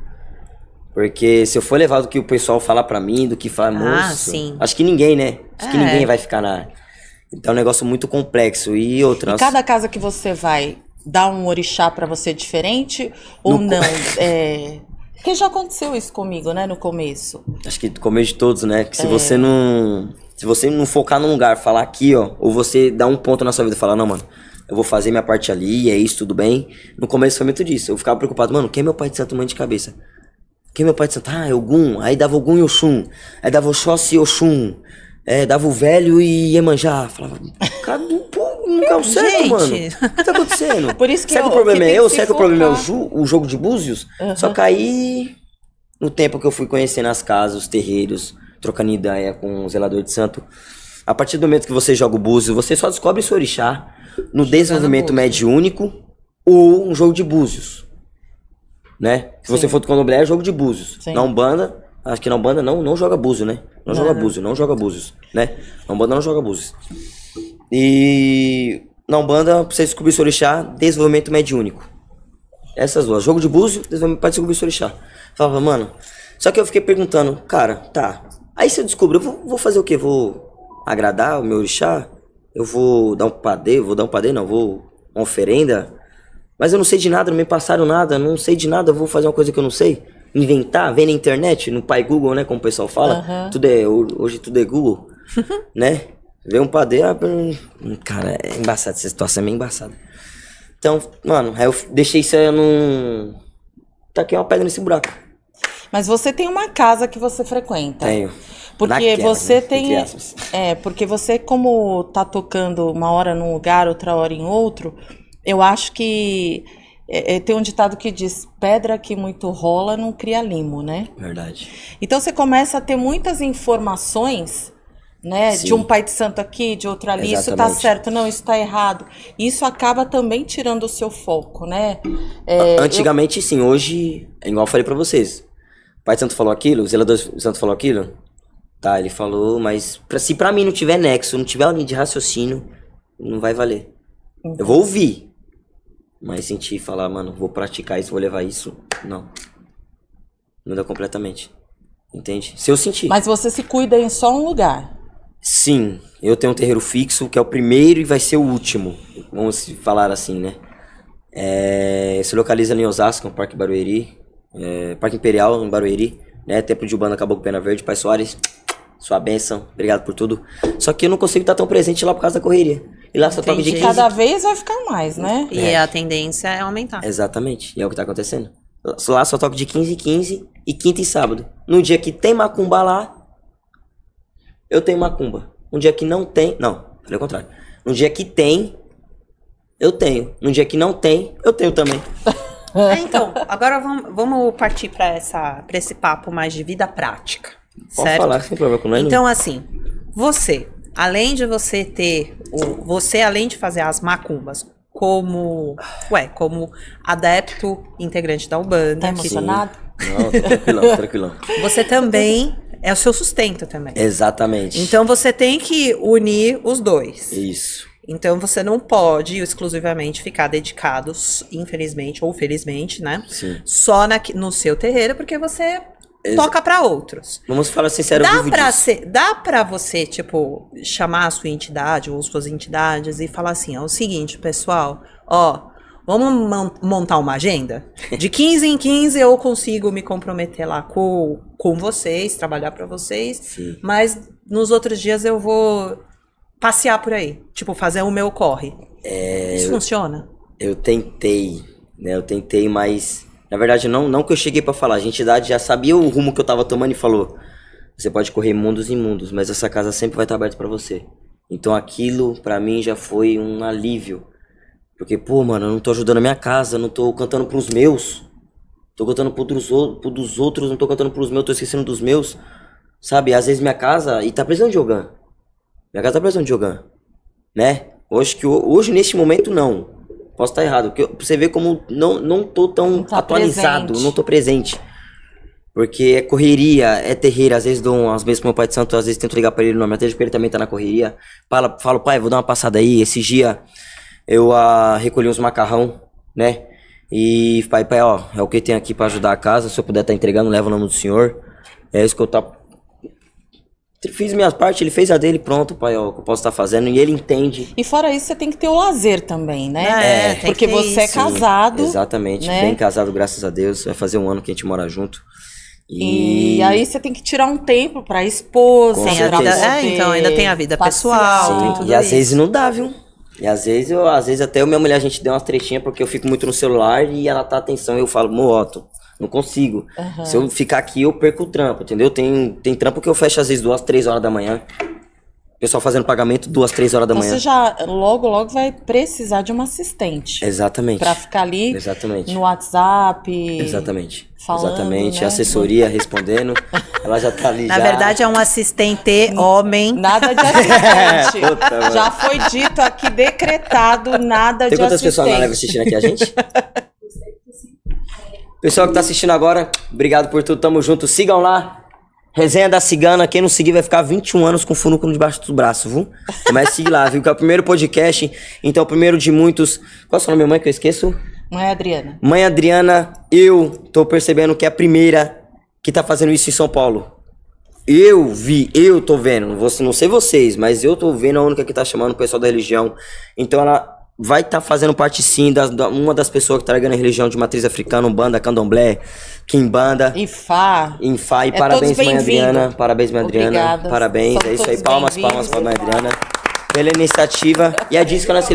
Porque se eu for levar do que o pessoal fala para mim, do que fala, ah, moço, sim. acho que ninguém, né? Acho é. que ninguém vai ficar na. Então é um negócio muito complexo. E outra. E cada casa que você vai dar um orixá para você diferente ou no... não? é... Porque já aconteceu isso comigo, né, no começo. Acho que no começo de todos, né? Que se é. você não. Se você não focar num lugar, falar aqui, ó, ou você dá um ponto na sua vida e falar, não, mano, eu vou fazer minha parte ali, é isso, tudo bem. No começo foi muito disso. Eu ficava preocupado, mano, quem é meu pai de santo mãe de cabeça? que meu pai disse, ah, é Ogum, aí dava Ogum e Oxum, aí dava Oxóssi e Oxum, é, dava o velho e Iemanjá. Falava, cara, não é o (laughs) certo, mano. O que tá acontecendo? (laughs) Por isso que será é que o problema que é eu? será que o problema é o, ju, o jogo de búzios? Uhum. Só que aí, no tempo que eu fui conhecendo as casas, os terreiros, trocando ideia com o zelador de santo, a partir do momento que você joga o búzios, você só descobre seu orixá no desenvolvimento mediúnico ou um jogo de búzios né? Se Sim. você for do Candomblé, é jogo de búzios. Sim. Na Umbanda, acho que na Umbanda não, não joga búzio, né? Não, não joga búzio, não joga búzios, né? Na Umbanda não joga búzios. E na Umbanda, pra você descobrir seu orixá, desenvolvimento mediúnico. Essas duas. Jogo de búzio, desenvolvimento pra descobrir seu orixá. Falava, mano... Só que eu fiquei perguntando, cara, tá. Aí se eu descobrir, eu vou, vou fazer o quê? Vou agradar o meu orixá? Eu vou dar um padê? Vou dar um padê? Não, vou... Uma oferenda? Mas eu não sei de nada, não me passaram nada, não sei de nada, vou fazer uma coisa que eu não sei. Inventar, ver na internet, no pai Google, né? Como o pessoal fala. Uhum. Tudo é, hoje tudo é Google, (laughs) né? Vê um padeiro, ah, hum, hum, cara, é embaçado, essa situação é meio embaçada. Então, mano, aí eu deixei isso aí num... Taquei uma pedra nesse buraco. Mas você tem uma casa que você frequenta. Tenho. Porque Naquela, você né? tem. É, porque você, como tá tocando uma hora num lugar, outra hora em outro, eu acho que é, é, tem um ditado que diz: pedra que muito rola não cria limo, né? Verdade. Então você começa a ter muitas informações, né? De um pai de santo aqui, de outro ali, Exatamente. isso tá certo, não, isso tá errado. Isso acaba também tirando o seu foco, né? É, Antigamente eu... sim, hoje, é igual eu falei para vocês: pai de santo falou aquilo, o zelador de santo falou aquilo. Tá, ele falou, mas pra, se pra mim não tiver nexo, não tiver linha de raciocínio, não vai valer. Eu vou ouvir, mas sentir e falar, mano, vou praticar isso, vou levar isso, não. Muda completamente. Entende? Se eu sentir. Mas você se cuida em só um lugar. Sim, eu tenho um terreiro fixo, que é o primeiro e vai ser o último. Vamos falar assim, né? É, se localiza ali em Osasco, no Parque Barueri. É, Parque Imperial, em Barueri. Né? Templo de acabou Caboclo Pena Verde, Pai Soares. Sua bênção, obrigado por tudo. Só que eu não consigo estar tão presente lá por causa da correria. E lá só toca de 15. Cada vez vai ficar mais, né? E é. a tendência é aumentar. Exatamente. E é o que tá acontecendo. Lá só toca de 15 em 15 e quinta e sábado. No dia que tem macumba lá, eu tenho macumba. No dia que não tem. Não, falei contrário. No dia que tem, eu tenho. No dia que não tem, eu tenho também. (laughs) É, então, agora vamos, vamos partir para esse papo mais de vida prática. Pode certo? falar sem problema com nós. Né? Então, assim, você além de você ter, o, você além de fazer as macumbas, como, ué, como adepto integrante da Umbanda. Tá emocionado? Que... Não, tranquilão, tranquilão. Você também é o seu sustento também. Exatamente. Então você tem que unir os dois. Isso. Então você não pode exclusivamente ficar dedicado, infelizmente ou felizmente, né? Sim. Só na, no seu terreiro, porque você toca para outros. Vamos falar sincero, dá pra ser, dá para você, tipo, chamar a sua entidade ou suas entidades e falar assim, é o seguinte, pessoal, ó, vamos montar uma agenda? De 15 (laughs) em 15 eu consigo me comprometer lá com, com vocês, trabalhar para vocês, Sim. mas nos outros dias eu vou passear por aí, tipo, fazer o meu corre. É, Isso eu, funciona? Eu tentei, né? Eu tentei, mas na verdade, não, não que eu cheguei para falar, a entidade já sabia o rumo que eu tava tomando e falou: você pode correr mundos e mundos, mas essa casa sempre vai estar tá aberta para você. Então aquilo para mim já foi um alívio. Porque, pô, mano, eu não tô ajudando a minha casa, não tô cantando pros meus. Tô cantando pros, dos, outros, não tô cantando pros meus, tô esquecendo dos meus. Sabe, às vezes minha casa. E tá precisando de Yogan. Minha casa tá precisando de Yogan. Né? Hoje, que, hoje, neste momento, não. Posso estar errado. Porque você vê como não, não tô tão não tá atualizado, presente. não tô presente. Porque é correria, é terreira Às vezes dou às vezes meu pai de santo, às vezes tento ligar pra ele no nome, porque ele também tá na correria. Fala, falo, pai, vou dar uma passada aí. Esse dia eu ah, recolhi uns macarrão, né? E pai, pai, ó, é o que tem aqui para ajudar a casa. Se eu puder estar tá entregando, leva o nome do senhor. É isso que eu tô tá fiz minhas partes, ele fez a dele, pronto, pai, ó, o que eu posso estar tá fazendo, e ele entende. E fora isso, você tem que ter o lazer também, né? É, é porque você é casado. Sim, exatamente, né? bem casado, graças a Deus. Vai fazer um ano que a gente mora junto. E... e aí você tem que tirar um tempo pra esposa, Com pra vida, é, então ainda tem a vida pessoal. Sim, e às isso. vezes não dá, viu? E às vezes, eu, às vezes até eu minha mulher, a gente deu umas tretinhas porque eu fico muito no celular e ela tá atenção. e Eu falo, Moto, não consigo. Uhum. Se eu ficar aqui, eu perco o trampo, entendeu? Tem, tem trampo que eu fecho às vezes duas, três horas da manhã. Pessoal fazendo pagamento duas, três horas da então, manhã. Você já logo, logo vai precisar de uma assistente. Exatamente. Pra ficar ali Exatamente. no WhatsApp. Exatamente. Falando, Exatamente. Né? Assessoria respondendo. Ela já tá ali. Na já. verdade, é um assistente homem. Nada de assistente. (laughs) É, puta, já foi dito aqui, decretado, nada Tem de assistente. Tem quantas pessoas na live assistindo aqui a gente? (laughs) Pessoal que tá assistindo agora, obrigado por tudo, tamo junto. Sigam lá. Resenha da Cigana, quem não seguir vai ficar 21 anos com funuco debaixo do braço, viu? Comece a seguir lá, viu? Que é o primeiro podcast, então o primeiro de muitos. Qual é o nome da mãe que eu esqueço? Mãe Adriana. Mãe Adriana, eu tô percebendo que é a primeira que tá fazendo isso em São Paulo. Eu vi, eu tô vendo, não sei vocês, mas eu tô vendo a única que tá chamando o pessoal da religião. Então ela vai estar tá fazendo parte sim das, da, uma das pessoas que tá ligando a religião de matriz africana, Umbanda, Candomblé, Quimbanda. Infá. Infá. E é parabéns, mãe Adriana. Parabéns, mãe Adriana. Obrigada. Parabéns. é isso aí. Palmas, palmas para mãe Adriana. Pela iniciativa. E a disso que nós.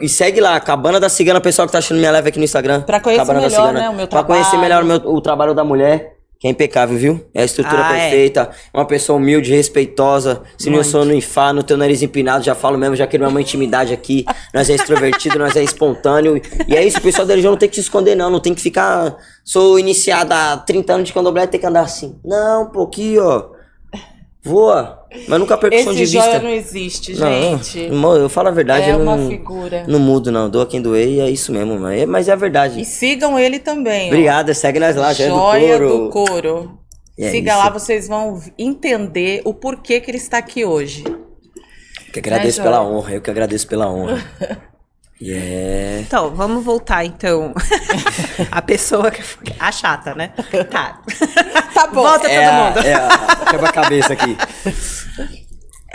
E segue lá, Cabana da Cigana, pessoal que tá achando minha live aqui no Instagram. Pra conhecer Cabana melhor, da né, o meu trabalho. Pra conhecer melhor o, meu, o trabalho da mulher que é impecável, viu? É a estrutura ah, é. perfeita, é. uma pessoa humilde, respeitosa. Se não meu sono infar, no teu nariz empinado, já falo mesmo, já queria uma intimidade aqui. Nós é extrovertido, nós é espontâneo. E é isso, o pessoal da religião não tem que te esconder, não. Não tem que ficar. Sou iniciada há 30 anos de candomblé, tem que andar assim. Não, pô, aqui, ó. Voa, mas nunca percussão Esse de vista. Esse não existe, gente. Não, eu falo a verdade. É uma não, figura. Não mudo, não. Doa quem doer e é isso mesmo, mas é, mas é a verdade. E sigam ele também. Obrigada, segue nas lá, Joia do couro. Do couro. É Siga isso. lá, vocês vão entender o porquê que ele está aqui hoje. Que agradeço é, pela honra, eu que agradeço pela honra. (laughs) Yeah. Então, vamos voltar então. (laughs) a pessoa que a chata, né? Tá. (laughs) tá bom. Volta é todo a, mundo. É a, quebra a cabeça aqui. (laughs)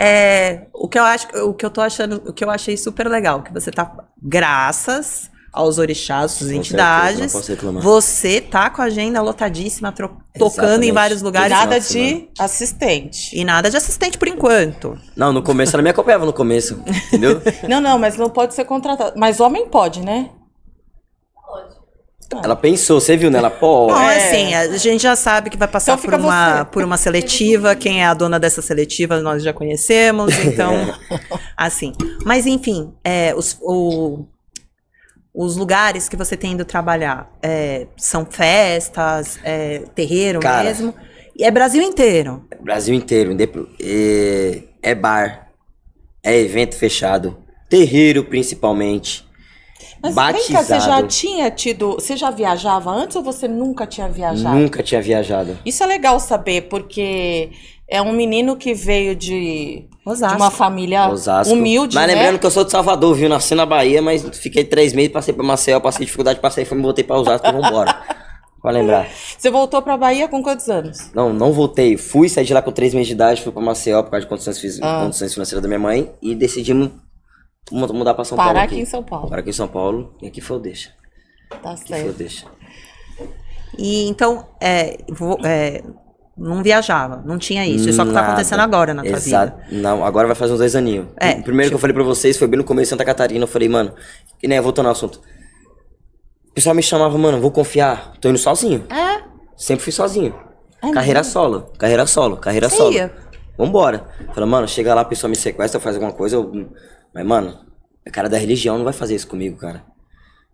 É, o que eu acho, o que eu tô achando, o que eu achei super legal, que você tá graças aos orixás, às entidades. Certeza, você tá com a agenda lotadíssima, tocando em vários lugares. E nada de assistente. E nada de assistente por enquanto. Não, no começo ela me acompanhava no começo, entendeu? (laughs) não, não, mas não pode ser contratado. Mas homem pode, né? Ela pensou, você viu, né? Ela, pode. Não, é. assim, a gente já sabe que vai passar então por, uma, por uma seletiva. Quem é a dona dessa seletiva nós já conhecemos, então. (laughs) assim. Mas, enfim, é, os, o, os lugares que você tem ido trabalhar é, são festas, é, terreiro Cara, mesmo? E é Brasil inteiro? Brasil inteiro. É, é bar, é evento fechado, terreiro principalmente. Mas batizado. vem cá, você já tinha tido. Você já viajava antes ou você nunca tinha viajado? Nunca tinha viajado. Isso é legal saber, porque é um menino que veio de, de uma família Osasco. humilde. Mas né? lembrando né? que eu sou de Salvador, viu? Nasci na Bahia, mas fiquei três meses, passei para Maceió, passei dificuldade, passei e voltei para Osasco vamos vambora. (laughs) pra lembrar. Você voltou pra Bahia com quantos anos? Não, não voltei. Fui, saí de lá com três meses de idade, fui pra Maceió por causa de condições, ah. condições financeiras da minha mãe e decidimos mudar pra São Parar Paulo. Parar aqui em São Paulo. Parar aqui em São Paulo e aqui foi o deixa. Tá aqui certo. Aqui foi o deixa. E então, é, vou, é não viajava, não tinha isso. Isso é só o que tá acontecendo agora na tua vida. Não, agora vai fazer uns dois aninhos. É, o primeiro tipo... que eu falei pra vocês foi bem no começo de Santa Catarina. Eu falei, mano, que nem voltando ao assunto. O pessoal me chamava, mano, vou confiar, tô indo sozinho. É. Sempre fui sozinho. É carreira solo, carreira solo, carreira Você solo. Ia. Vambora. Fala, mano, chega lá, a pessoa me sequestra, faz alguma coisa. Eu... Mas, mano, a cara da religião não vai fazer isso comigo, cara.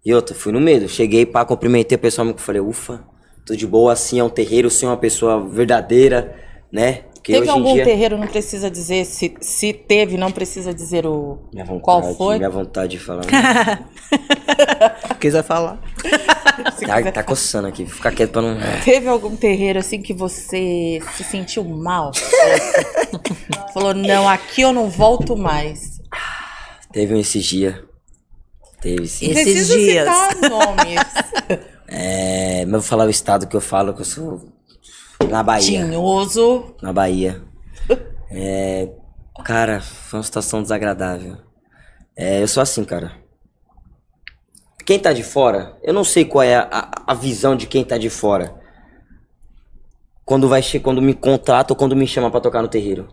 E outra, fui no medo. Cheguei, pá, cumprimentei o pessoal, me falei, ufa, Tô de boa, assim, é um terreiro, sim, é uma pessoa verdadeira, né? Porque teve algum dia... terreiro, não precisa dizer, se, se teve, não precisa dizer o vontade, qual foi. Minha vontade de falar. (laughs) quiser falar. (laughs) tá, quiser. tá coçando aqui, ficar quieto pra não. Teve algum terreiro assim que você se sentiu mal? (laughs) Falou, não, aqui eu não volto mais. Teve um esses dias. Teve sim. Esses dias. citar nomes. É, mas vou falar o estado que eu falo, que eu sou na Bahia. Tinhoso. Na Bahia. É, cara, foi uma situação desagradável. É, eu sou assim, cara. Quem tá de fora, eu não sei qual é a, a visão de quem tá de fora. Quando vai quando me contrata ou quando me chama para tocar no terreiro.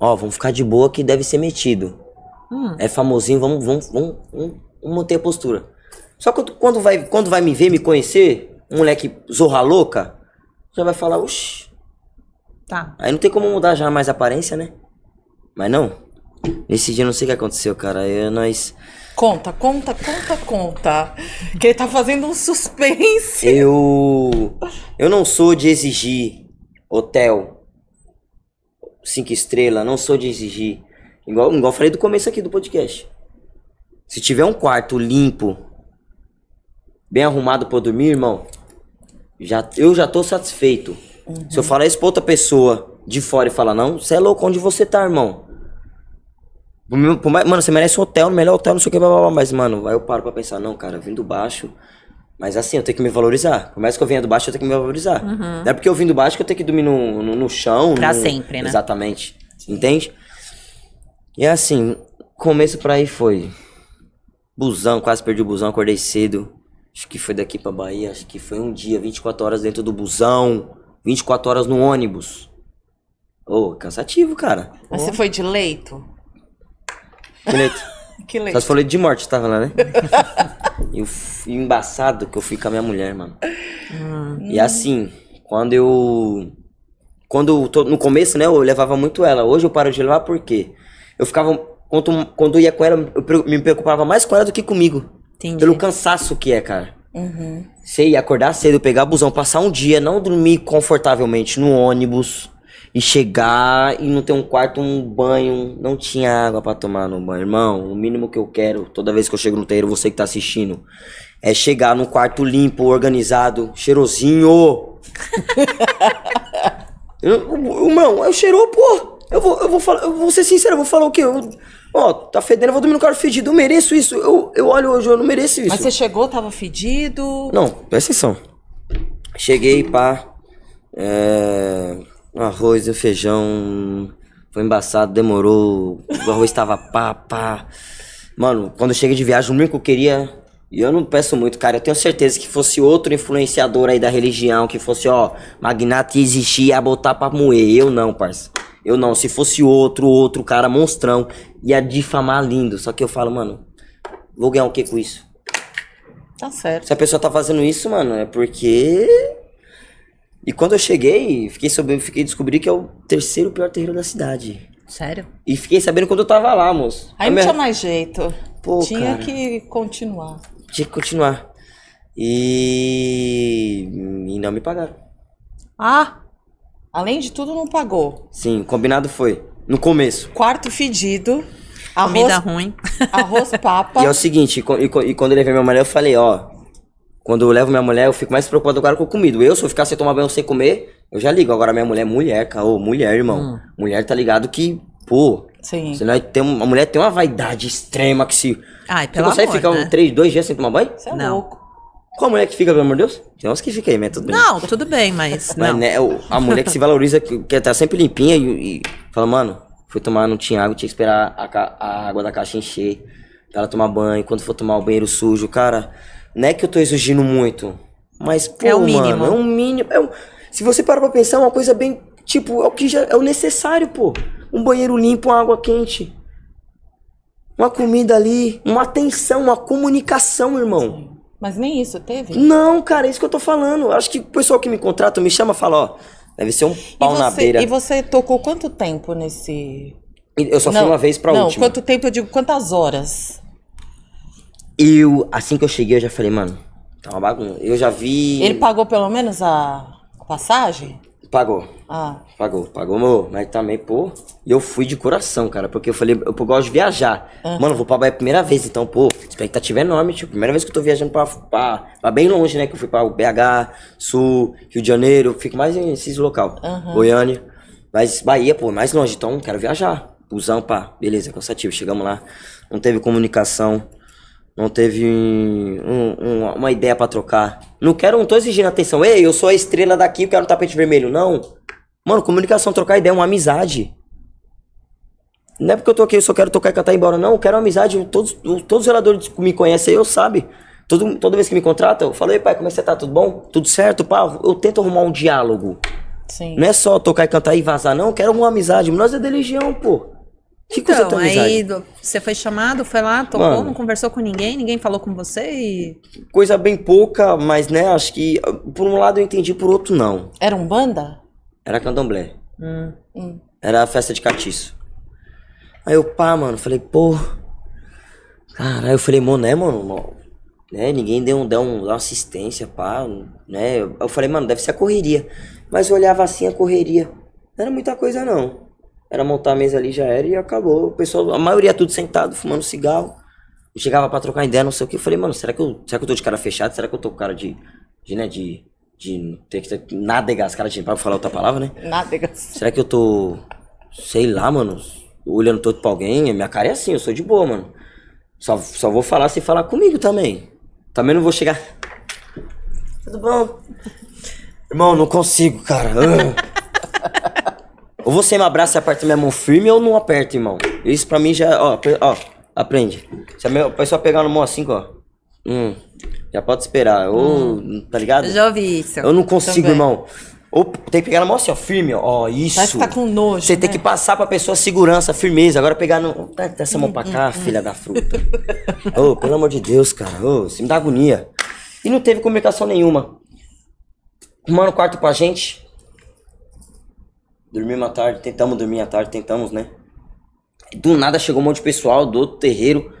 Ó, vamos ficar de boa que deve ser metido. Hum. É famosinho, vamos, vamos, vamos, vamos manter a postura. Só que quando vai, quando vai me ver, me conhecer, um moleque zorra louca, já vai falar, oxi. Tá. Aí não tem como mudar já mais a aparência, né? Mas não. Nesse dia não sei o que aconteceu, cara. Eu, nós. Conta, conta, conta, conta. Que ele tá fazendo um suspense. Eu. Eu não sou de exigir hotel cinco estrelas, não sou de exigir. Igual, igual falei do começo aqui do podcast. Se tiver um quarto limpo, bem arrumado para dormir, irmão, já, eu já tô satisfeito. Uhum. Se eu uhum. falar isso pra outra pessoa de fora e falar, não, você é louco onde você tá, irmão. Mano, você merece um hotel, o melhor hotel, não sei o que, blá, blá, blá. mas, mano, aí eu paro pra pensar, não, cara, eu vim do baixo, mas assim, eu tenho que me valorizar. Por mais que eu venha do baixo, eu tenho que me valorizar. Uhum. Não é porque eu vim do baixo que eu tenho que dormir no, no, no chão. Pra no... sempre, né? Exatamente. Sim. Entende? E assim, começo pra aí foi. Busão, quase perdi o busão, acordei cedo acho que foi daqui pra Bahia, acho que foi um dia, 24 horas dentro do busão, 24 horas no ônibus. Ô, oh, cansativo, cara. Mas oh. você foi de leito? De leito. (laughs) que leito. Só se falei de morte, tava lá, né? (laughs) e o embaçado que eu fui com a minha mulher, mano. Hum. E ah. assim, quando eu. Quando no começo, né, eu levava muito ela. Hoje eu paro de levar porque eu ficava. Quando, quando eu ia com ela, eu me preocupava mais com ela do que comigo. Entendi. Pelo cansaço que é, cara. Uhum. ia acordar cedo, pegar busão, passar um dia, não dormir confortavelmente no ônibus e chegar e não ter um quarto, um banho, não tinha água para tomar no banho. Irmão, o mínimo que eu quero, toda vez que eu chego no terreiro, você que tá assistindo, é chegar num quarto limpo, organizado, cheirosinho. (laughs) Irmão, eu é cheirou, pô. Eu vou, eu vou falar, eu vou ser sincero, eu vou falar o quê? Eu, Ó, oh, tá fedendo, eu vou dormir no carro fedido. Eu mereço isso. Eu, eu olho hoje, eu não mereço isso. Mas você chegou, tava fedido? Não, presta atenção. Cheguei, pá. É, arroz e feijão. Foi embaçado, demorou. O arroz tava pá, pá. Mano, quando eu cheguei de viagem, o único que eu queria. E eu não peço muito, cara. Eu tenho certeza que fosse outro influenciador aí da religião, que fosse, ó, magnata existir, ia botar pra moer. Eu não, parça. Eu não, se fosse outro, outro cara monstrão, ia difamar lindo. Só que eu falo, mano, vou ganhar o que com isso? Tá certo. Se a pessoa tá fazendo isso, mano, é porque. E quando eu cheguei, fiquei sabendo, fiquei descobri que é o terceiro pior terreiro da cidade. Sério? E fiquei sabendo quando eu tava lá, moço. Aí não minha... tinha mais jeito. Pô, tinha cara, que continuar. Tinha que continuar. E... e não me pagaram. Ah! Além de tudo, não pagou. Sim, combinado foi. No começo. Quarto fedido. Arroz, Comida ruim. (laughs) Arroz papa. E é o seguinte, e, e, e quando eu levei minha mulher, eu falei, ó. Quando eu levo minha mulher, eu fico mais preocupado agora com comida. Eu, se eu ficar sem tomar banho, sem comer, eu já ligo. Agora minha mulher, é mulher, caô, mulher, irmão. Hum. Mulher tá ligado que, pô. Sim. Senão é, tem, a mulher tem uma vaidade extrema que se. Ai, pelo você consegue amor, ficar né? um, três, dois dias sem tomar banho? Você é não. louco. Qual mulher que fica, pelo amor de Deus? Tem umas que fica aí, mas tudo bem. Não, tudo bem, mas. mas não. Né, a mulher que se valoriza, que, que tá sempre limpinha e, e fala, mano, fui tomar, não tinha água, tinha que esperar a, a água da caixa encher pra ela tomar banho. Quando for tomar o banheiro sujo, cara, não é que eu tô exigindo muito, mas, pô, é o mínimo. mano, é um mínimo. É um, se você parar pra pensar, é uma coisa bem. Tipo, é o que já é o necessário, pô. Um banheiro limpo, uma água quente. Uma comida ali, uma atenção, uma comunicação, irmão. Mas nem isso teve? Não, cara, é isso que eu tô falando. Acho que o pessoal que me contrata me chama e fala, ó, deve ser um pau você, na beira. E você tocou quanto tempo nesse. Eu só não, fui uma vez pra não, última. Não, quanto tempo eu digo, quantas horas? Eu, assim que eu cheguei, eu já falei, mano, tá uma bagunça. Eu já vi. Ele pagou pelo menos a, a passagem? Pagou. Ah. Pagou, pagou, meu. Mas também, pô. E eu fui de coração, cara. Porque eu falei, eu, eu gosto de viajar. Ah. Mano, vou pra Bahia a primeira vez, então, pô, expectativa é enorme. Tipo, primeira vez que eu tô viajando pra, pra, pra bem longe, né? Que eu fui pra BH, Sul, Rio de Janeiro. Fico mais esses local. Uhum. Goiânia. Mas Bahia, pô, é mais longe. Então, quero viajar. Busão, pá. Beleza, cansativo. Chegamos lá. Não teve comunicação. Não teve um, um, uma ideia para trocar. Não quero, não tô exigindo atenção. Ei, eu sou a estrela daqui, eu quero um tapete vermelho. Não. Mano, comunicação, trocar ideia, é uma amizade. Não é porque eu tô aqui, eu só quero tocar e cantar e ir embora. Não, eu quero amizade. Todos, todos os zeladores que me conhecem, eu sabe. Todo, toda vez que me contratam, eu falo, ei pai, como é que você tá? Tudo bom? Tudo certo, pá? Eu tento arrumar um diálogo. Sim. Não é só tocar e cantar e vazar, não. Eu quero uma amizade. Nós é religião, pô. Que então, aí você foi chamado, foi lá, tocou, Mano, não conversou com ninguém, ninguém falou com você e. Coisa bem pouca, mas né, acho que por um lado eu entendi, por outro não. Era um banda? Era candomblé. Hum, hum. Era festa de catiço. Aí eu, pá, mano, falei, pô. Caralho, eu falei, mano, né, mano? Né, ninguém deu, deu, um, uma assistência, pá, né? Eu, eu falei, mano, deve ser a correria. Mas eu olhava assim a correria. Não era muita coisa, não. Era montar a mesa ali, já era, e acabou. O pessoal, a maioria tudo sentado, fumando cigarro. Eu chegava para trocar ideia, não sei o que. Eu falei, mano, será que eu, será que eu tô de cara fechado? Será que eu tô com cara de, de né, de, de não ter que ter nádegas, cara de pra falar outra palavra, né? Nádegas. Será que eu tô, sei lá, mano, olhando todo pra alguém? Minha cara é assim, eu sou de boa, mano. Só, só vou falar se falar comigo também. Também não vou chegar. Tudo bom? Irmão, não consigo, cara. (laughs) Ou você me abraça e aperta minha mão firme ou não aperta, irmão. Isso pra mim já. É, ó, ó aprende. Se a pessoa pegar no mão assim, ó. Hum, já pode esperar. Ou, hum. tá ligado? Eu já ouvi isso. Eu não consigo, irmão. Ou tem que pegar na mão assim, ó, firme, ó. isso. Parece que tá com nojo. Você né? tem que passar pra pessoa segurança, firmeza. Agora pegar no. Tá, tá essa mão pra cá, uhum. filha da fruta. Ô, oh, pelo amor de Deus, cara. Ô, oh, você me dá agonia. E não teve comunicação nenhuma. Mano, quarto pra gente. Dormimos à tarde, tentamos dormir à tarde, tentamos, né? Do nada chegou um monte de pessoal do outro terreiro.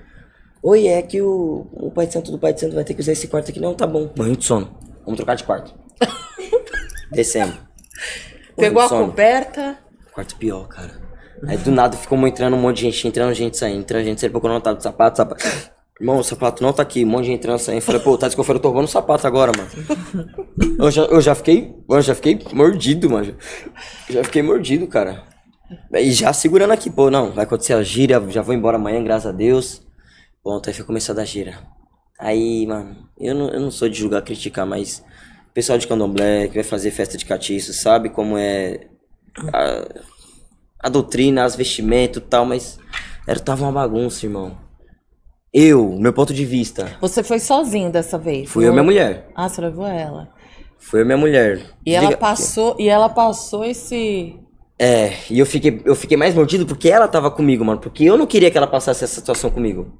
Oi, é que o, o Pai de Santo do Pai de Santo vai ter que usar esse quarto aqui. Não, tá bom. Morreu de sono. Vamos trocar de quarto. (laughs) Descemos. Pegou a sono. coberta. Quarto pior, cara. Aí do nada ficou entrando um monte de gente, entrando gente saindo, entrando gente saindo, procurando um tava de sapato, sapato. Irmão, o sapato não tá aqui, um monte de entrança aí. Falei, pô, tá desconfiando, eu tô roubando o sapato agora, mano. eu, já, eu já fiquei. Eu já fiquei mordido, mano. Eu já fiquei mordido, cara. E já segurando aqui, pô, não, vai acontecer a gira, já vou embora amanhã, graças a Deus. Pronto, aí foi começar a gira. Aí, mano, eu não, eu não sou de julgar, criticar, mas o pessoal de candomblé que vai fazer festa de catiço sabe como é a, a doutrina, as vestimentos e tal, mas era, tava uma bagunça, irmão. Eu, meu ponto de vista. Você foi sozinho dessa vez? Fui eu minha mulher. Ah, você levou ela. Foi a minha mulher. E ela Diga- passou, e ela passou esse É, e eu fiquei, eu fiquei mais mordido porque ela tava comigo, mano. Porque eu não queria que ela passasse essa situação comigo.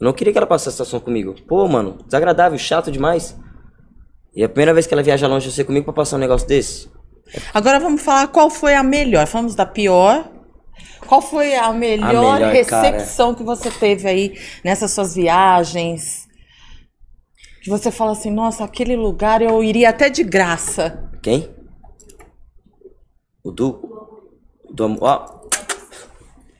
Eu não queria que ela passasse essa situação comigo. Pô, mano, desagradável, chato demais. E é a primeira vez que ela viaja longe, você comigo pra passar um negócio desse. Agora vamos falar qual foi a melhor. Falamos da pior, qual foi a melhor, a melhor recepção cara. que você teve aí nessas suas viagens? Que você fala assim, nossa, aquele lugar eu iria até de graça. Quem? O do. do ó.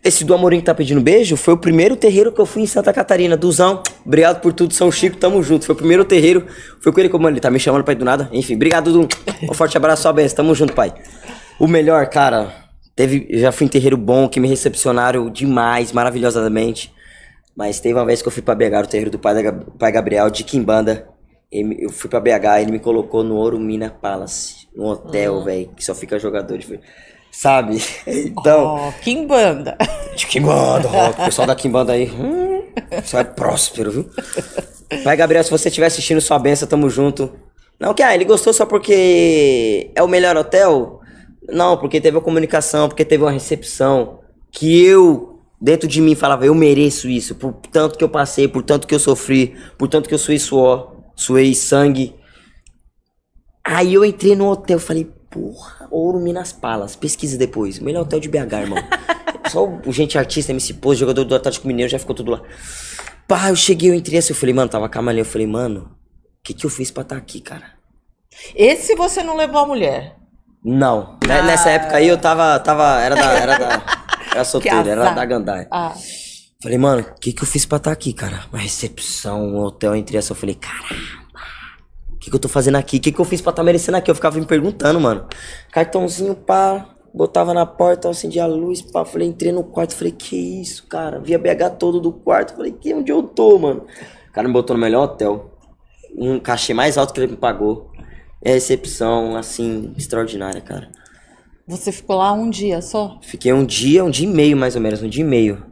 Esse do Amorim que tá pedindo beijo foi o primeiro terreiro que eu fui em Santa Catarina. Duzão, obrigado por tudo, São Chico, tamo junto. Foi o primeiro terreiro, foi com ele que eu, mano, ele tá me chamando pra ir do nada. Enfim, obrigado, Dudu. Um forte abraço, sua benção, tamo junto, pai. O melhor, cara, Teve, já fui em terreiro bom, que me recepcionaram demais, maravilhosamente. Mas teve uma vez que eu fui pra BH, o terreiro do pai, da, pai Gabriel, de Kimbanda eu fui pra BH, ele me colocou no ouro Mina Palace, num hotel, hum. velho, que só fica jogador de Sabe? (laughs) Então. Oh, Kimbanda. De Kimbanda, O pessoal da Kimbanda aí. (laughs) Hum, só é próspero, viu? Pai Gabriel, se você estiver assistindo, sua benção, tamo junto. Não que, ah, ele gostou só porque é o melhor hotel. Não, porque teve uma comunicação, porque teve uma recepção que eu, dentro de mim, falava, eu mereço isso, por tanto que eu passei, por tanto que eu sofri, por tanto que eu suei suor, suei sangue. Aí eu entrei no hotel, falei, porra, ouro Minas Palas, pesquisa depois, melhor hotel de BH, irmão. (laughs) Só o gente artista, me pôs, jogador do Atlético Mineiro, já ficou tudo lá. Pá, eu cheguei, eu entrei assim, eu falei, mano, tava ali, eu falei, mano, o que que eu fiz pra estar tá aqui, cara? Esse você não levou a mulher? Não. Né, ah. Nessa época aí eu tava. tava era da. Era, da, era (laughs) solteiro, era da Gandai. Ah. Falei, mano, o que, que eu fiz pra estar tá aqui, cara? Uma recepção, um hotel entre essa. Eu falei, caramba, o que, que eu tô fazendo aqui? O que, que eu fiz pra estar tá merecendo aqui? Eu ficava me perguntando, mano. Cartãozinho, pá, botava na porta, acendia a luz, pá. Falei, entrei no quarto, falei, que isso, cara? Via BH todo do quarto. Falei, que onde eu tô, mano? O cara me botou no melhor hotel. Um cachê mais alto que ele me pagou é recepção, assim, extraordinária, cara. Você ficou lá um dia só? Fiquei um dia, um dia e meio mais ou menos, um dia e meio.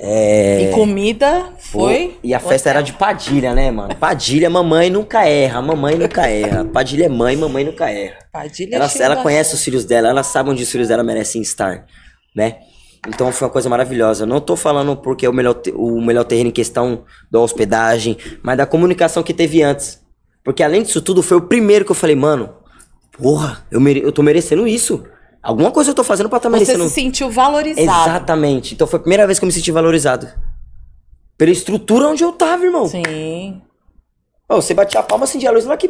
É... E comida foi? E a Hotel. festa era de Padilha, né, mano? Padilha, mamãe nunca erra, mamãe nunca erra. Padilha é mãe, mamãe nunca erra. Padilha é ela, ela conhece os filhos dela, ela sabe onde os filhos dela merecem estar, né? Então foi uma coisa maravilhosa. não tô falando porque é o melhor, o melhor terreno em questão da hospedagem, mas da comunicação que teve antes. Porque além disso tudo, foi o primeiro que eu falei, mano, porra, eu, mere... eu tô merecendo isso. Alguma coisa eu tô fazendo pra estar tá merecendo. Você se sentiu valorizado. Exatamente. Então foi a primeira vez que eu me senti valorizado. Pela estrutura onde eu tava, irmão. Sim. Pô, você batia a palma, acendia a luz lá que.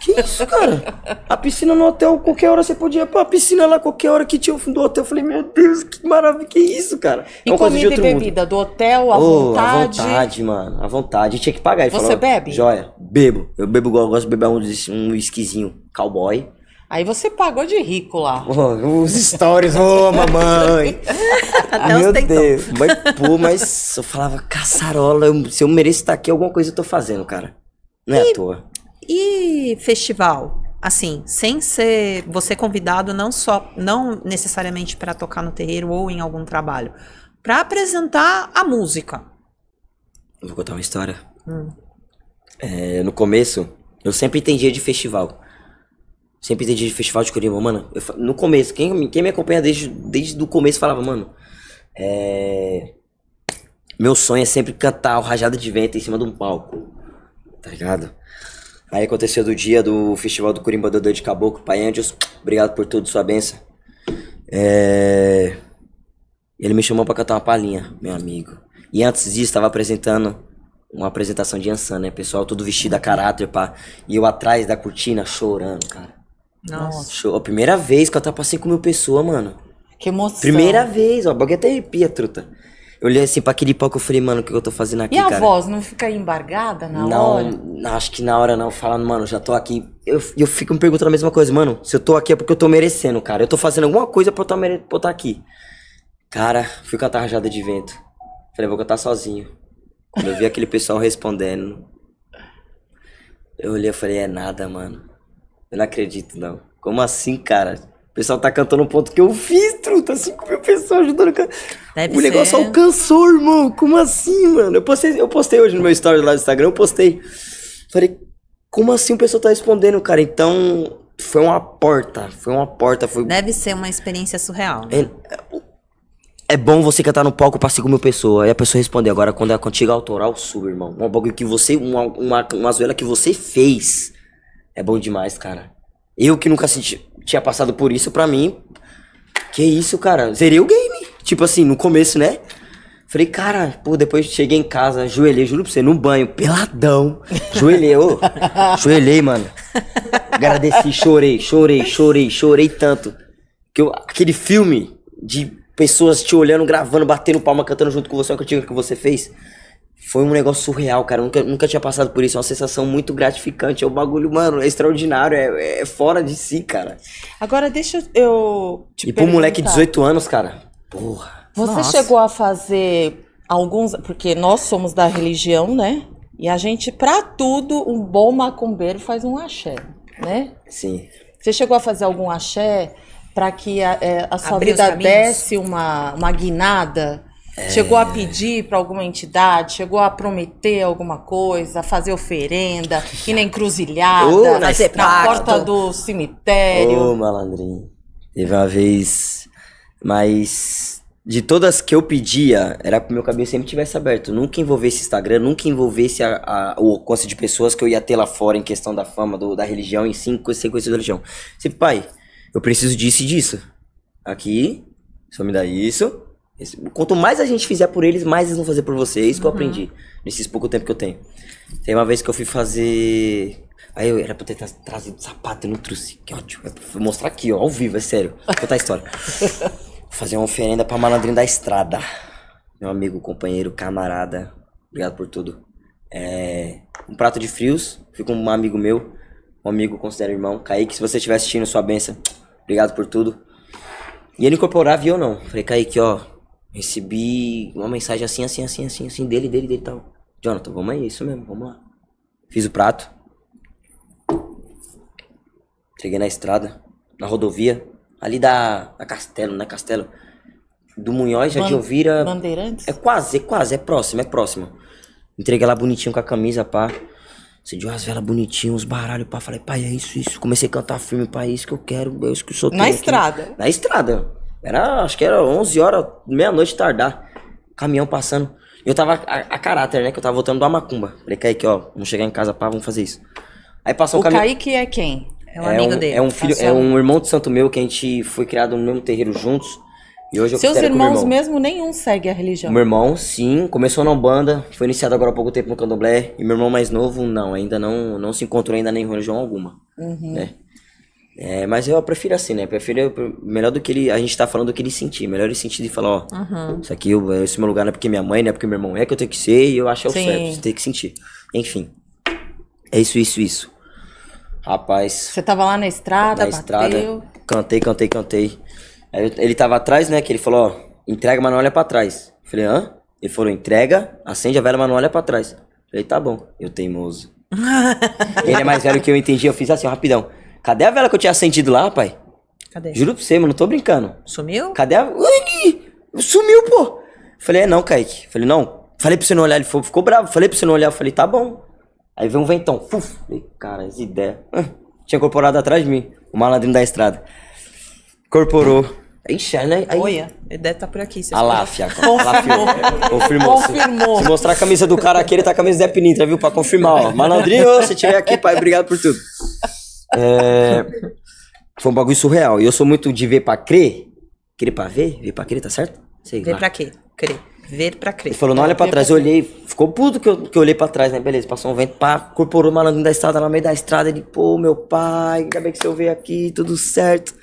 Que isso, cara? A piscina no hotel, qualquer hora você podia. ir pra piscina lá, qualquer hora que tinha fundo do hotel. Eu falei, meu Deus, que maravilha, que isso, cara? É e comida e bebida? Mundo. Do hotel, à oh, vontade? À vontade, mano. À vontade. Eu tinha que pagar. E você falou, bebe? Joia. Bebo. Eu bebo igual eu gosto de beber um, um whiskyzinho cowboy. Aí você pagou de rico lá. Oh, os stories, ô oh, mamãe. (laughs) Até ah, Meu Deus. Mas, pô, mas eu falava, caçarola, se eu mereço estar aqui, alguma coisa eu tô fazendo, cara. Não é e, à toa. E festival? Assim, sem ser você convidado não só, não necessariamente para tocar no terreiro ou em algum trabalho, para apresentar a música. Vou contar uma história. Hum. É, no começo, eu sempre entendia de festival. Sempre entendia de festival de Corimbo, mano. Eu, no começo, quem, quem me acompanha desde, desde o começo falava, mano. É, meu sonho é sempre cantar o Rajada de Vento em cima de um palco. Tá ligado? Aí aconteceu do dia do Festival do Curimba Dodô de Caboclo, Pai Angels, obrigado por tudo, sua benção. É... Ele me chamou para cantar uma palhinha, meu amigo. E antes disso, estava apresentando uma apresentação de Ansan, né? Pessoal todo vestido a caráter, pá. E eu atrás da cortina chorando, cara. Nossa. Show. A primeira vez que eu tava pra 5 mil pessoas, mano. Que emoção. Primeira vez, ó. O bagulho até arrepia, truta. Eu olhei assim pra aquele palco e falei, mano, o que eu tô fazendo aqui, E a cara? voz não fica embargada na não, hora? Não, acho que na hora não. Falando, mano, já tô aqui. Eu, eu fico me perguntando a mesma coisa, mano. Se eu tô aqui é porque eu tô merecendo, cara. Eu tô fazendo alguma coisa pra eu, tá mere... tá aqui. Cara, fui cantar rajada de vento. Falei, vou cantar sozinho. Quando eu vi aquele pessoal respondendo, eu olhei e falei, é nada, mano. Eu não acredito, não. Como assim, cara? pessoal tá cantando o ponto que eu fiz, truta. Tá 5 mil pessoas ajudando. Deve o negócio ser. alcançou, irmão. Como assim, mano? Eu postei, eu postei hoje no meu story lá do Instagram, eu postei. Falei, como assim o pessoal tá respondendo, cara? Então, foi uma porta. Foi uma porta. Foi... Deve ser uma experiência surreal. Né? É, é, bom você cantar no palco pra 5 mil pessoas. Aí a pessoa responder. Agora, quando é a autoral, sua, irmão. Um bagulho que você. Uma, uma, uma zoeira que você fez. É bom demais, cara. Eu que nunca senti, tinha passado por isso, pra mim, que isso, cara? Zerei o game. Tipo assim, no começo, né? Falei, cara, pô, depois cheguei em casa, joelhei, juro pra você, no banho, peladão. Joelhei, ô. joelhei, mano. Agradeci, chorei, chorei, chorei, chorei tanto. Que eu, aquele filme de pessoas te olhando, gravando, batendo palma, cantando junto com você, o que eu tinha que você fez. Foi um negócio surreal, cara. Nunca, nunca tinha passado por isso. É uma sensação muito gratificante. É um bagulho, mano, é extraordinário. É, é fora de si, cara. Agora, deixa eu. Te e pro moleque de 18 anos, cara. Porra. Você nossa. chegou a fazer alguns. Porque nós somos da religião, né? E a gente, pra tudo, um bom macumbeiro faz um axé, né? Sim. Você chegou a fazer algum axé para que a, é, a sua Abrir vida desse uma, uma guinada? Chegou a pedir para alguma entidade, chegou a prometer alguma coisa, fazer oferenda, ir na encruzilhada, oh, na, na porta do cemitério. Ô, oh, malandrinho. Teve uma vez, mas de todas que eu pedia, era pro meu cabelo sempre tivesse aberto. Nunca envolvesse Instagram, nunca envolvesse a, a, o alcance de pessoas que eu ia ter lá fora em questão da fama, do, da religião, em sim, consequências da religião. Se tipo, pai, eu preciso disso e disso. Aqui, só me dá isso Quanto mais a gente fizer por eles, mais eles vão fazer por você. É isso que uhum. eu aprendi nesses pouco tempo que eu tenho. Tem uma vez que eu fui fazer. Aí eu era pra ter trazido sapato, eu não trouxe. Que ótimo. Eu vou mostrar aqui, ó, ao vivo, é sério. Vou contar a história. vou (laughs) fazer uma oferenda pra malandrinho da estrada. Meu amigo, companheiro, camarada. Obrigado por tudo. É... Um prato de frios. Fui com um amigo meu. Um amigo, considero irmão. Kaique, se você estiver assistindo, sua benção. Obrigado por tudo. E ele incorporava e eu não. Falei, Kaique, ó Recebi uma mensagem assim, assim, assim, assim, assim, dele, dele, dele tal. Jonathan, vamos aí, isso mesmo, vamos lá. Fiz o prato. Cheguei na estrada, na rodovia, ali da, da Castelo, né? Castelo. Do Munhoz, já Ban Jandira. Bandeirantes? É quase, é quase, é próximo, é próximo. Entreguei lá bonitinho com a camisa, pá. Acendi umas velas bonitinhas, uns baralhos, pá. Falei, pai, é isso, isso. Comecei a cantar firme, pai, é isso que eu quero, é isso que eu sou. Na estrada? Na estrada. Era, acho que era 11 horas, meia-noite tardar. Caminhão passando. Eu tava a, a, caráter, né? Que eu tava voltando do Macumba. Falei, Kaique, ó, vamos chegar em casa, pá, vamos fazer isso. Aí passou o, caminhão o Kaique é quem? É um é amigo um, dele. É um filho, é um irmão de santo meu que a gente foi criado no mesmo terreiro juntos. E hoje eu Seus irmãos irmão. mesmo nenhum segue a religião. Meu irmão, sim, começou na Umbanda, foi iniciado agora há pouco tempo no Candomblé. E meu irmão mais novo, não, ainda não, não se encontrou ainda nem em religião alguma. Uhum. Né? É, mas eu prefiro assim, né? Prefiro melhor do que ele. A gente tá falando do que ele sentir. Melhor ele sentir e falar, ó, uhum. isso aqui, esse meu lugar não é porque minha mãe, não é porque meu irmão é que eu tenho que ser e eu acho é o certo. Você tem que sentir. Enfim. É isso, isso, isso. Rapaz. Você tava lá na estrada, na bateu. Cantei, cantei, cantei. Aí eu, ele tava atrás, né? Que ele falou, ó, entrega, mas não olha pra trás. Eu falei, hã? Ele falou, entrega, acende a vela, mas não olha pra trás. Eu falei, tá bom, eu teimoso. (laughs) ele é mais velho que eu entendi, eu fiz assim, rapidão. Cadê a vela que eu tinha acendido lá, pai? Cadê? Juro pra você, mano, não tô brincando. Sumiu? Cadê a. Ui, sumiu, pô! Falei, é não, Kaique. Falei, não. Falei pra você não olhar, ele ficou, ficou bravo. Falei pra você não olhar, falei, tá bom. Aí veio um ventão. Fuf. Falei, cara, as ideias. Hum, tinha incorporado atrás de mim, o malandrinho da estrada. Incorporou. Ixi, é, né? Aí... Olha, ele deve estar tá por aqui. A ah Láfia. Ah Confirmou. Confirmou. Confirmou. Se, mostrar a camisa do cara aqui, ele tá com a camisa da Epinitra, viu? Pra confirmar, ó. Malandrinho, se tiver aqui, pai, obrigado por tudo. É, foi um bagulho surreal. E eu sou muito de ver pra crer. Crer pra ver? Ver pra crer, tá certo? Sei ver lá. pra quê? Crer. Ver pra crer. Ele falou, não olha pra trás. Pra eu olhei, ficou puto que eu, que eu olhei pra trás, né? Beleza, passou um vento, pá, corporou o malandro da estrada, no meio da estrada. Ele, pô, meu pai, ainda bem que você veio aqui, tudo certo.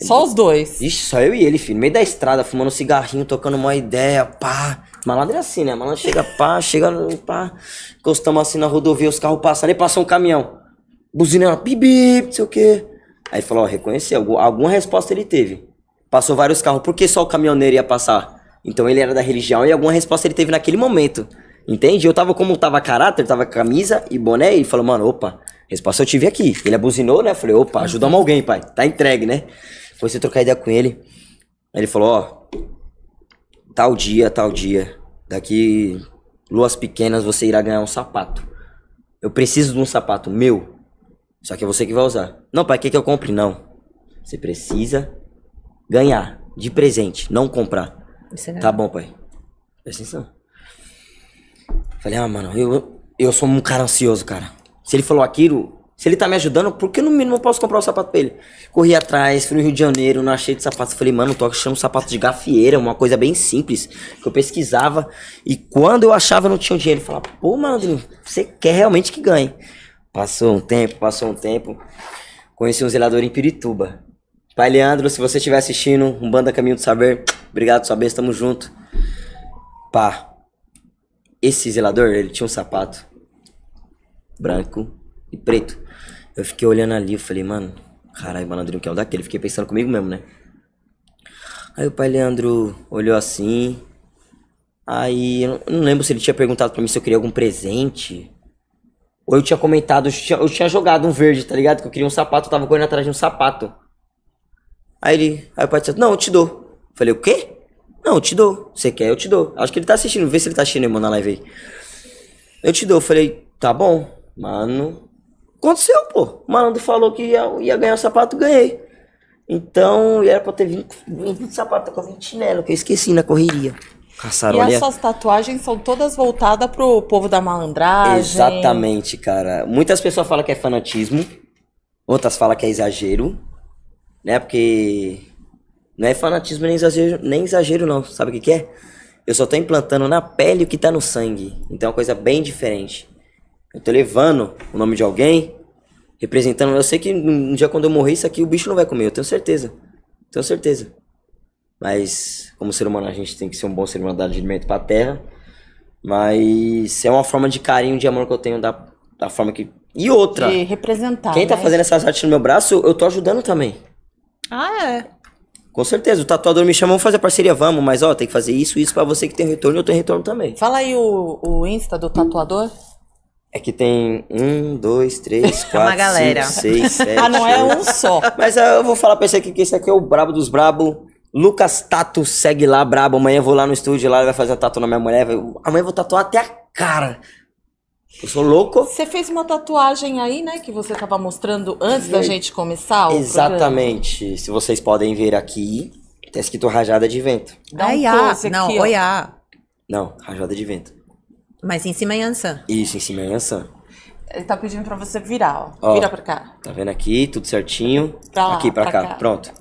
Ele, só os dois. Ixi, só eu e ele, filho. No meio da estrada, fumando um cigarrinho, tocando uma ideia, pá. Malandro é assim, né? Malandro chega, pá, chega, pá. Encostamos assim na rodovia, os carros passam, ali passou um caminhão buzinando, bibi, não sei o quê. Aí falou, ó, reconheci, algum, alguma resposta ele teve. Passou vários carros, por que só o caminhoneiro ia passar? Então ele era da religião e alguma resposta ele teve naquele momento. Entende? Eu tava como tava caráter, tava camisa e boné, e ele falou, mano, opa, resposta eu tive aqui. Ele abuzinou, né? falei, opa, ajudamos alguém, pai. Tá entregue, né? Foi você trocar ideia com ele. Aí ele falou, ó, tal dia, tal dia, daqui luas pequenas você irá ganhar um sapato. Eu preciso de um sapato meu. Só que é você que vai usar. Não, pai, quer que eu compre? Não. Você precisa ganhar de presente, não comprar. É tá bom, pai. Presta atenção. Falei, ah, mano, eu, eu sou um cara ansioso, cara. Se ele falou aquilo, se ele tá me ajudando, por que no mínimo eu posso comprar o um sapato pra ele? Corri atrás, fui no Rio de Janeiro, não achei de sapato. Falei, mano, tô achando um sapato de gafieira, uma coisa bem simples, que eu pesquisava. E quando eu achava, eu não tinha o dinheiro. Falei, pô, mano, você quer realmente que ganhe. Passou um tempo, passou um tempo. Conheci um zelador em Pirituba. Pai Leandro, se você estiver assistindo, um banda Caminho do Saber, obrigado, sua bênção, tamo junto. Pá, esse zelador, ele tinha um sapato branco e preto. Eu fiquei olhando ali, eu falei, mano, caralho, malandrinho que é o daquele. Fiquei pensando comigo mesmo, né? Aí o pai Leandro olhou assim. Aí eu não lembro se ele tinha perguntado para mim se eu queria algum presente. Ou eu tinha comentado, eu tinha, eu tinha, jogado um verde, tá ligado? Que eu queria um sapato, eu tava correndo atrás de um sapato. Aí ele, aí o pai disse, não, eu te dou. Eu falei, o quê? Não, eu te dou. Você quer, eu te dou. Acho que ele tá assistindo, vê se ele tá assistindo, irmão, na live aí. Eu te dou. Eu falei, tá bom. Mano, aconteceu, pô. O malandro falou que ia, ia ganhar o sapato, ganhei. Então, era pra ter 20, 20 sapatos, com 20 chinelo, que eu esqueci na correria e as essas tatuagens são todas voltadas pro povo da malandragem. Exatamente, cara. Muitas pessoas falam que é fanatismo, outras falam que é exagero, né? Porque não é fanatismo nem exagero, nem exagero não. Sabe o que, que é? Eu só tô implantando na pele o que tá no sangue. Então é uma coisa bem diferente. Eu tô levando o nome de alguém, representando. Eu sei que um dia quando eu morrer, isso aqui o bicho não vai comer, eu tenho certeza. Tenho certeza. Mas, como ser humano, a gente tem que ser um bom ser humano, dar alimento pra terra. Mas é uma forma de carinho, de amor que eu tenho da, da forma que. E outra. De representar. Quem tá né? fazendo essas artes no meu braço, eu tô ajudando também. Ah, é? Com certeza. O tatuador me chama, vamos fazer parceria, vamos, mas ó, tem que fazer isso, isso para você que tem retorno, eu tenho retorno também. Fala aí o, o Insta do tatuador. É que tem um, dois, três, (laughs) é quatro, é cinco, seis, sete. (laughs) ah, não é um só. Mas ah, eu vou falar pra esse aqui que esse aqui é o brabo dos brabo. Lucas Tato segue lá, brabo. Amanhã eu vou lá no estúdio, lá ele vai fazer a tatu na minha mulher. Amanhã eu vou tatuar até a cara. Eu sou louco. Você fez uma tatuagem aí, né? Que você estava mostrando antes da gente começar o Exatamente. Programa. Se vocês podem ver aqui, tá escrito rajada de vento. Dá um ah, close Não, ó. oiá. Ah. Não, rajada de vento. Mas em cima é Yansan. Isso, em cima é Yansan. Ele tá pedindo pra você virar, ó. ó Vira pra cá. Tá vendo aqui, tudo certinho. Pra lá, aqui, pra, pra cá. cá. Pronto.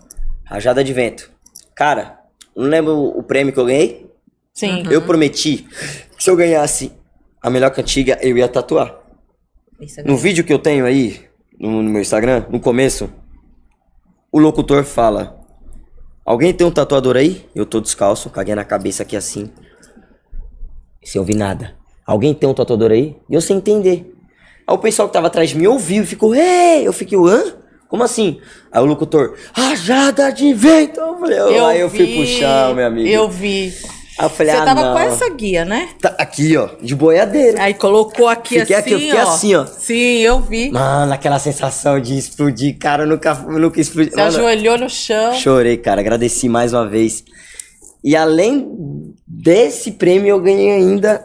Rajada de vento. Cara, não lembro o prêmio que eu ganhei? Sim. Uhum. Eu prometi que se eu ganhasse a melhor cantiga, eu ia tatuar. É no vídeo que eu tenho aí, no, no meu Instagram, no começo, o locutor fala: Alguém tem um tatuador aí? Eu tô descalço, caguei na cabeça aqui assim. Sem ouvir nada. Alguém tem um tatuador aí? E eu sem entender. Aí o pessoal que tava atrás de mim ouviu e ficou, ei! Eu fiquei, hã? Como assim? Aí o locutor, rajada de vento. Eu falei, eu, aí eu fui fui puxar, meu amigo. Eu vi. Aí eu falei, Você ah, tava não. com essa guia, né? Tá aqui, ó, de boiadeira. Aí colocou aqui fiquei assim, aqui, eu assim, fiquei ó. assim, ó. Sim, eu vi. Mano, aquela sensação de explodir, cara, eu nunca, eu nunca explodi. Você Mano, ajoelhou no chão. Chorei, cara, agradeci mais uma vez. E além desse prêmio, eu ganhei ainda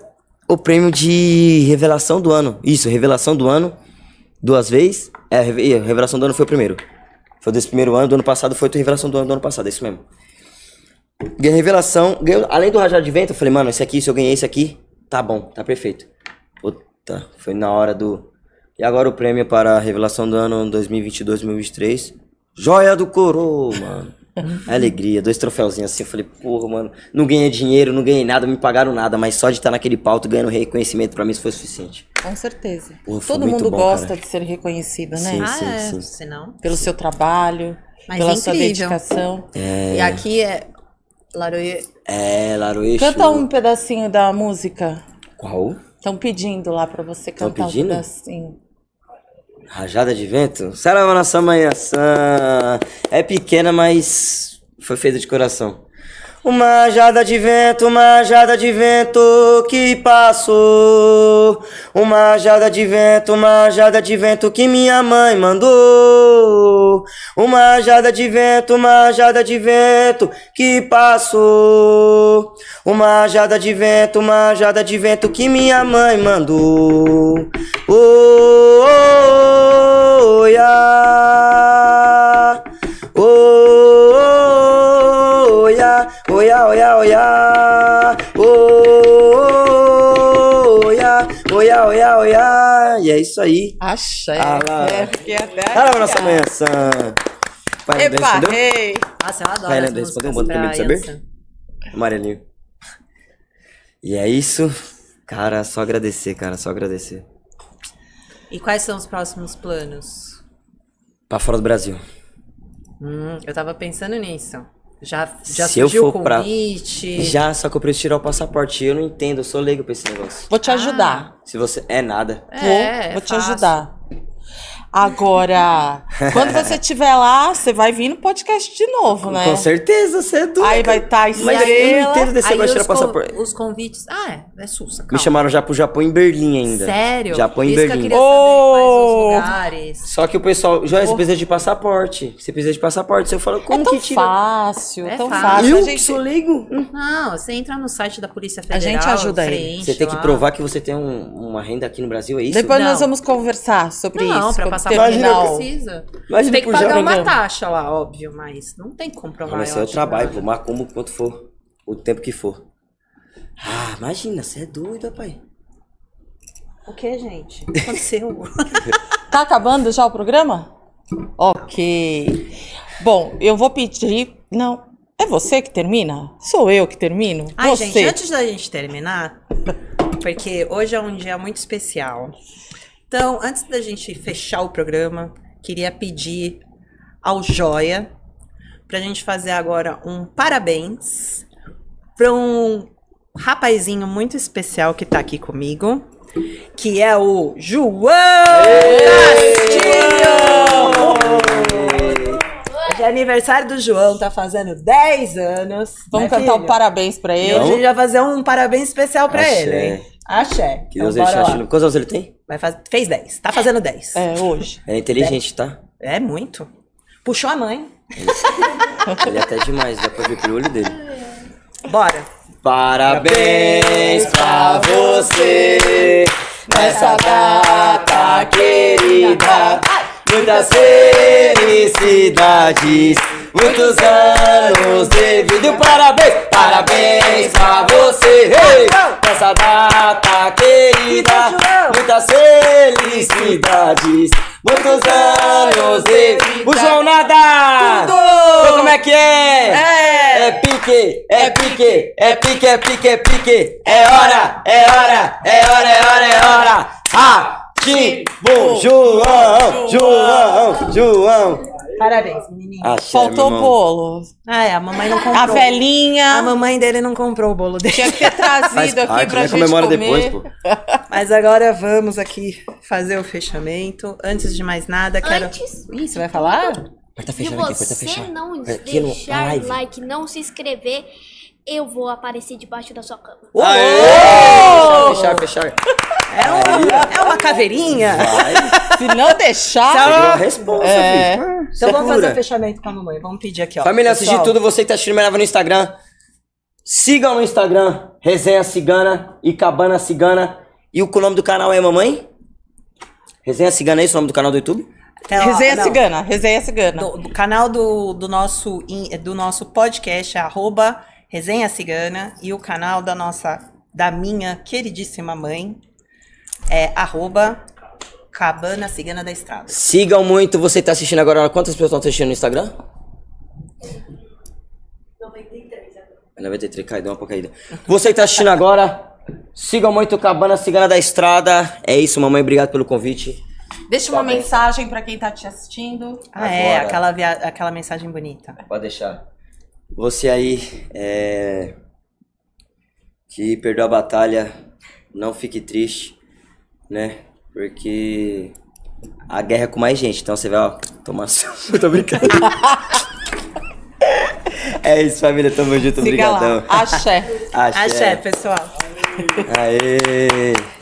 o prêmio de revelação do ano. Isso, revelação do ano, duas vezes. É, revelação do ano foi o primeiro. Foi desse primeiro ano, do ano passado foi a revelação do ano do ano passado, é isso mesmo. Ganhei a revelação, ganhei, além do rajado de vento, eu falei, mano, esse aqui, se eu ganhei esse aqui, tá bom, tá perfeito. Puta, foi na hora do. E agora o prêmio para a revelação do ano 2022-2023. Joia do Coroa, mano. É alegria, dois troféuzinhos assim. Eu falei, porra, mano, não ganhei dinheiro, não ganhei nada, me pagaram nada, mas só de estar naquele palco ganhando reconhecimento para mim isso foi suficiente. Com certeza. Porra, Todo mundo bom, gosta cara. de ser reconhecido, né? Sim, ah, sim, é. sim. Senão... Pelo seu trabalho, mas pela é sua dedicação. É... E aqui é Laroê. É, Laroê. Canta um pedacinho da música. Qual? Estão pedindo lá para você cantar pedindo? um pedacinho. Rajada de vento? Salve nossa manhã sã. É pequena, mas foi feita de coração. Uma rajada de vento, uma rajada de vento que passou. Uma rajada de vento, uma rajada de vento que minha mãe mandou. Uma rajada de vento, uma rajada de vento que passou. Uma rajada de vento, uma rajada de vento que minha mãe mandou. Oh, oh. oh oia. Oia, oia, oia, oia. Oia, oia, oia, oia. E é isso aí. Achei. Ah, Caramba, nossa manhã santa. Vai Epa, respondeu? Nossa, eu adoro Vai lembrar, respondeu um pra mim saber? Amarelinho. E é isso. Cara, só agradecer, cara, só agradecer. E quais são os próximos planos? Pra fora do Brasil. Hum, eu tava pensando nisso. Já, já Se surgiu eu for convite? Pra... Já, só que eu preciso tirar o passaporte. Eu não entendo, eu sou leigo pra esse negócio. Vou te ajudar. Ah. Se você... É nada. É, vou, é te fácil. ajudar. Agora, (laughs) quando você estiver lá, você vai vir no podcast de novo, com, né? Com certeza, você é doido. Aí vai estar tá estrela. Mas eu não entendo desse negócio de tirar passaporte. Os convites... Ah, é, é sussa, calma. Me chamaram já pro Japão em Berlim ainda. Sério? Japão em Berlim. Que oh! Só que o pessoal... Joia, oh. você precisa de passaporte. Você precisa de passaporte. Você fala, é como é tão que tira? Fácil, é tão fácil, Eu a gente... que sou leigo? Hum. Não, você entra no site da Polícia Federal... A gente ajuda aí Você tem que provar que você tem um, uma renda aqui no Brasil, é isso? Depois não. nós vamos conversar sobre não, isso. Não, pra passar imagina, final. Precisa. Imagina tem que pagar uma mesmo. taxa lá, óbvio, mas não tem como provar. Mas é, é o trabalho, por como quanto for, o tempo que for. Ah, imagina, você é doido, pai. O que, gente? O que aconteceu? (laughs) tá acabando já o programa? Ok. Bom, eu vou pedir. Não, é você que termina? Sou eu que termino? Ai, você. gente, antes da gente terminar, porque hoje é um dia muito especial. Então, antes da gente fechar o programa, queria pedir ao Joia para a gente fazer agora um parabéns para um rapazinho muito especial que está aqui comigo, que é o João Castilho! é aniversário do João, tá fazendo 10 anos. Né, Vamos né, cantar um parabéns para ele. Não? A gente vai fazer um parabéns especial para ele, hein? Axé. Que Deus então, deixe Quantos anos ele tem? Vai faz... Fez 10. Tá fazendo 10. É, hoje. é inteligente, 10. tá? É, muito. Puxou a mãe. Ele, ele é até demais, dá pra ver pro olho dele. Bora. Parabéns pra você nessa data querida. Muitas felicidades, muitos anos de vida. Parabéns, parabéns pra você hey, nessa data querida muitas felicidades, muitos anos de O João nada! Tudo! Então, como é que é? É! É pique, é, é pique, é pique, é pique, é pique! É hora, é hora, é hora, é hora, é hora! bom, João, João, João! Parabéns, ah, menininho. Ah, Faltou o bolo. Ah, é, a mamãe não (laughs) comprou. A velhinha. A mamãe dele não comprou o bolo dele. Tinha que ter trazido aqui parte, pra né? gente comer. depois, pô. (laughs) Mas agora vamos aqui fazer o fechamento. Antes de mais nada, quero... Antes... Ih, você vai falar? Porta fechada aqui, porta fechada. Se você não deixar o like, não se inscrever eu vou aparecer debaixo da sua cama. Fechar, fechar. É, um, é uma caveirinha? Vai. Se não deixar. Você deu a é. resposta, é. filho. então segura. vamos ah, fazer o fechamento com a mamãe. Vamos pedir aqui, ó. Família, antes de tudo, você que tá assistindo no Instagram. Sigam no Instagram, Resenha Cigana e Cabana Cigana. E o nome do canal é Mamãe? Resenha Cigana, é esse o nome do canal do YouTube? Então, resenha não, Cigana, Resenha Cigana. O canal do, do, nosso, do nosso podcast, arroba Resenha Cigana, e o canal da nossa, da minha queridíssima mãe, é arroba Cabana Cigana da Estrada. Sigam muito, você tá assistindo agora. Quantas pessoas estão assistindo no Instagram? 93 agora. 93, caiu, deu uma caída. Você tá assistindo agora? Sigam muito Cabana Cigana da Estrada. É isso, mamãe. Obrigado pelo convite. Deixa tá uma bem. mensagem para quem tá te assistindo. Ah, é, aquela, via... aquela mensagem bonita. Pode deixar. Você aí é... que perdeu a batalha, não fique triste né? Porque a guerra é com mais gente, então você vai, ó, tomar (laughs) seu. tô brincando. é isso, família, tamo junto, Siga obrigadão. Lá. Axé. Axé. Axé, pessoal. Aê.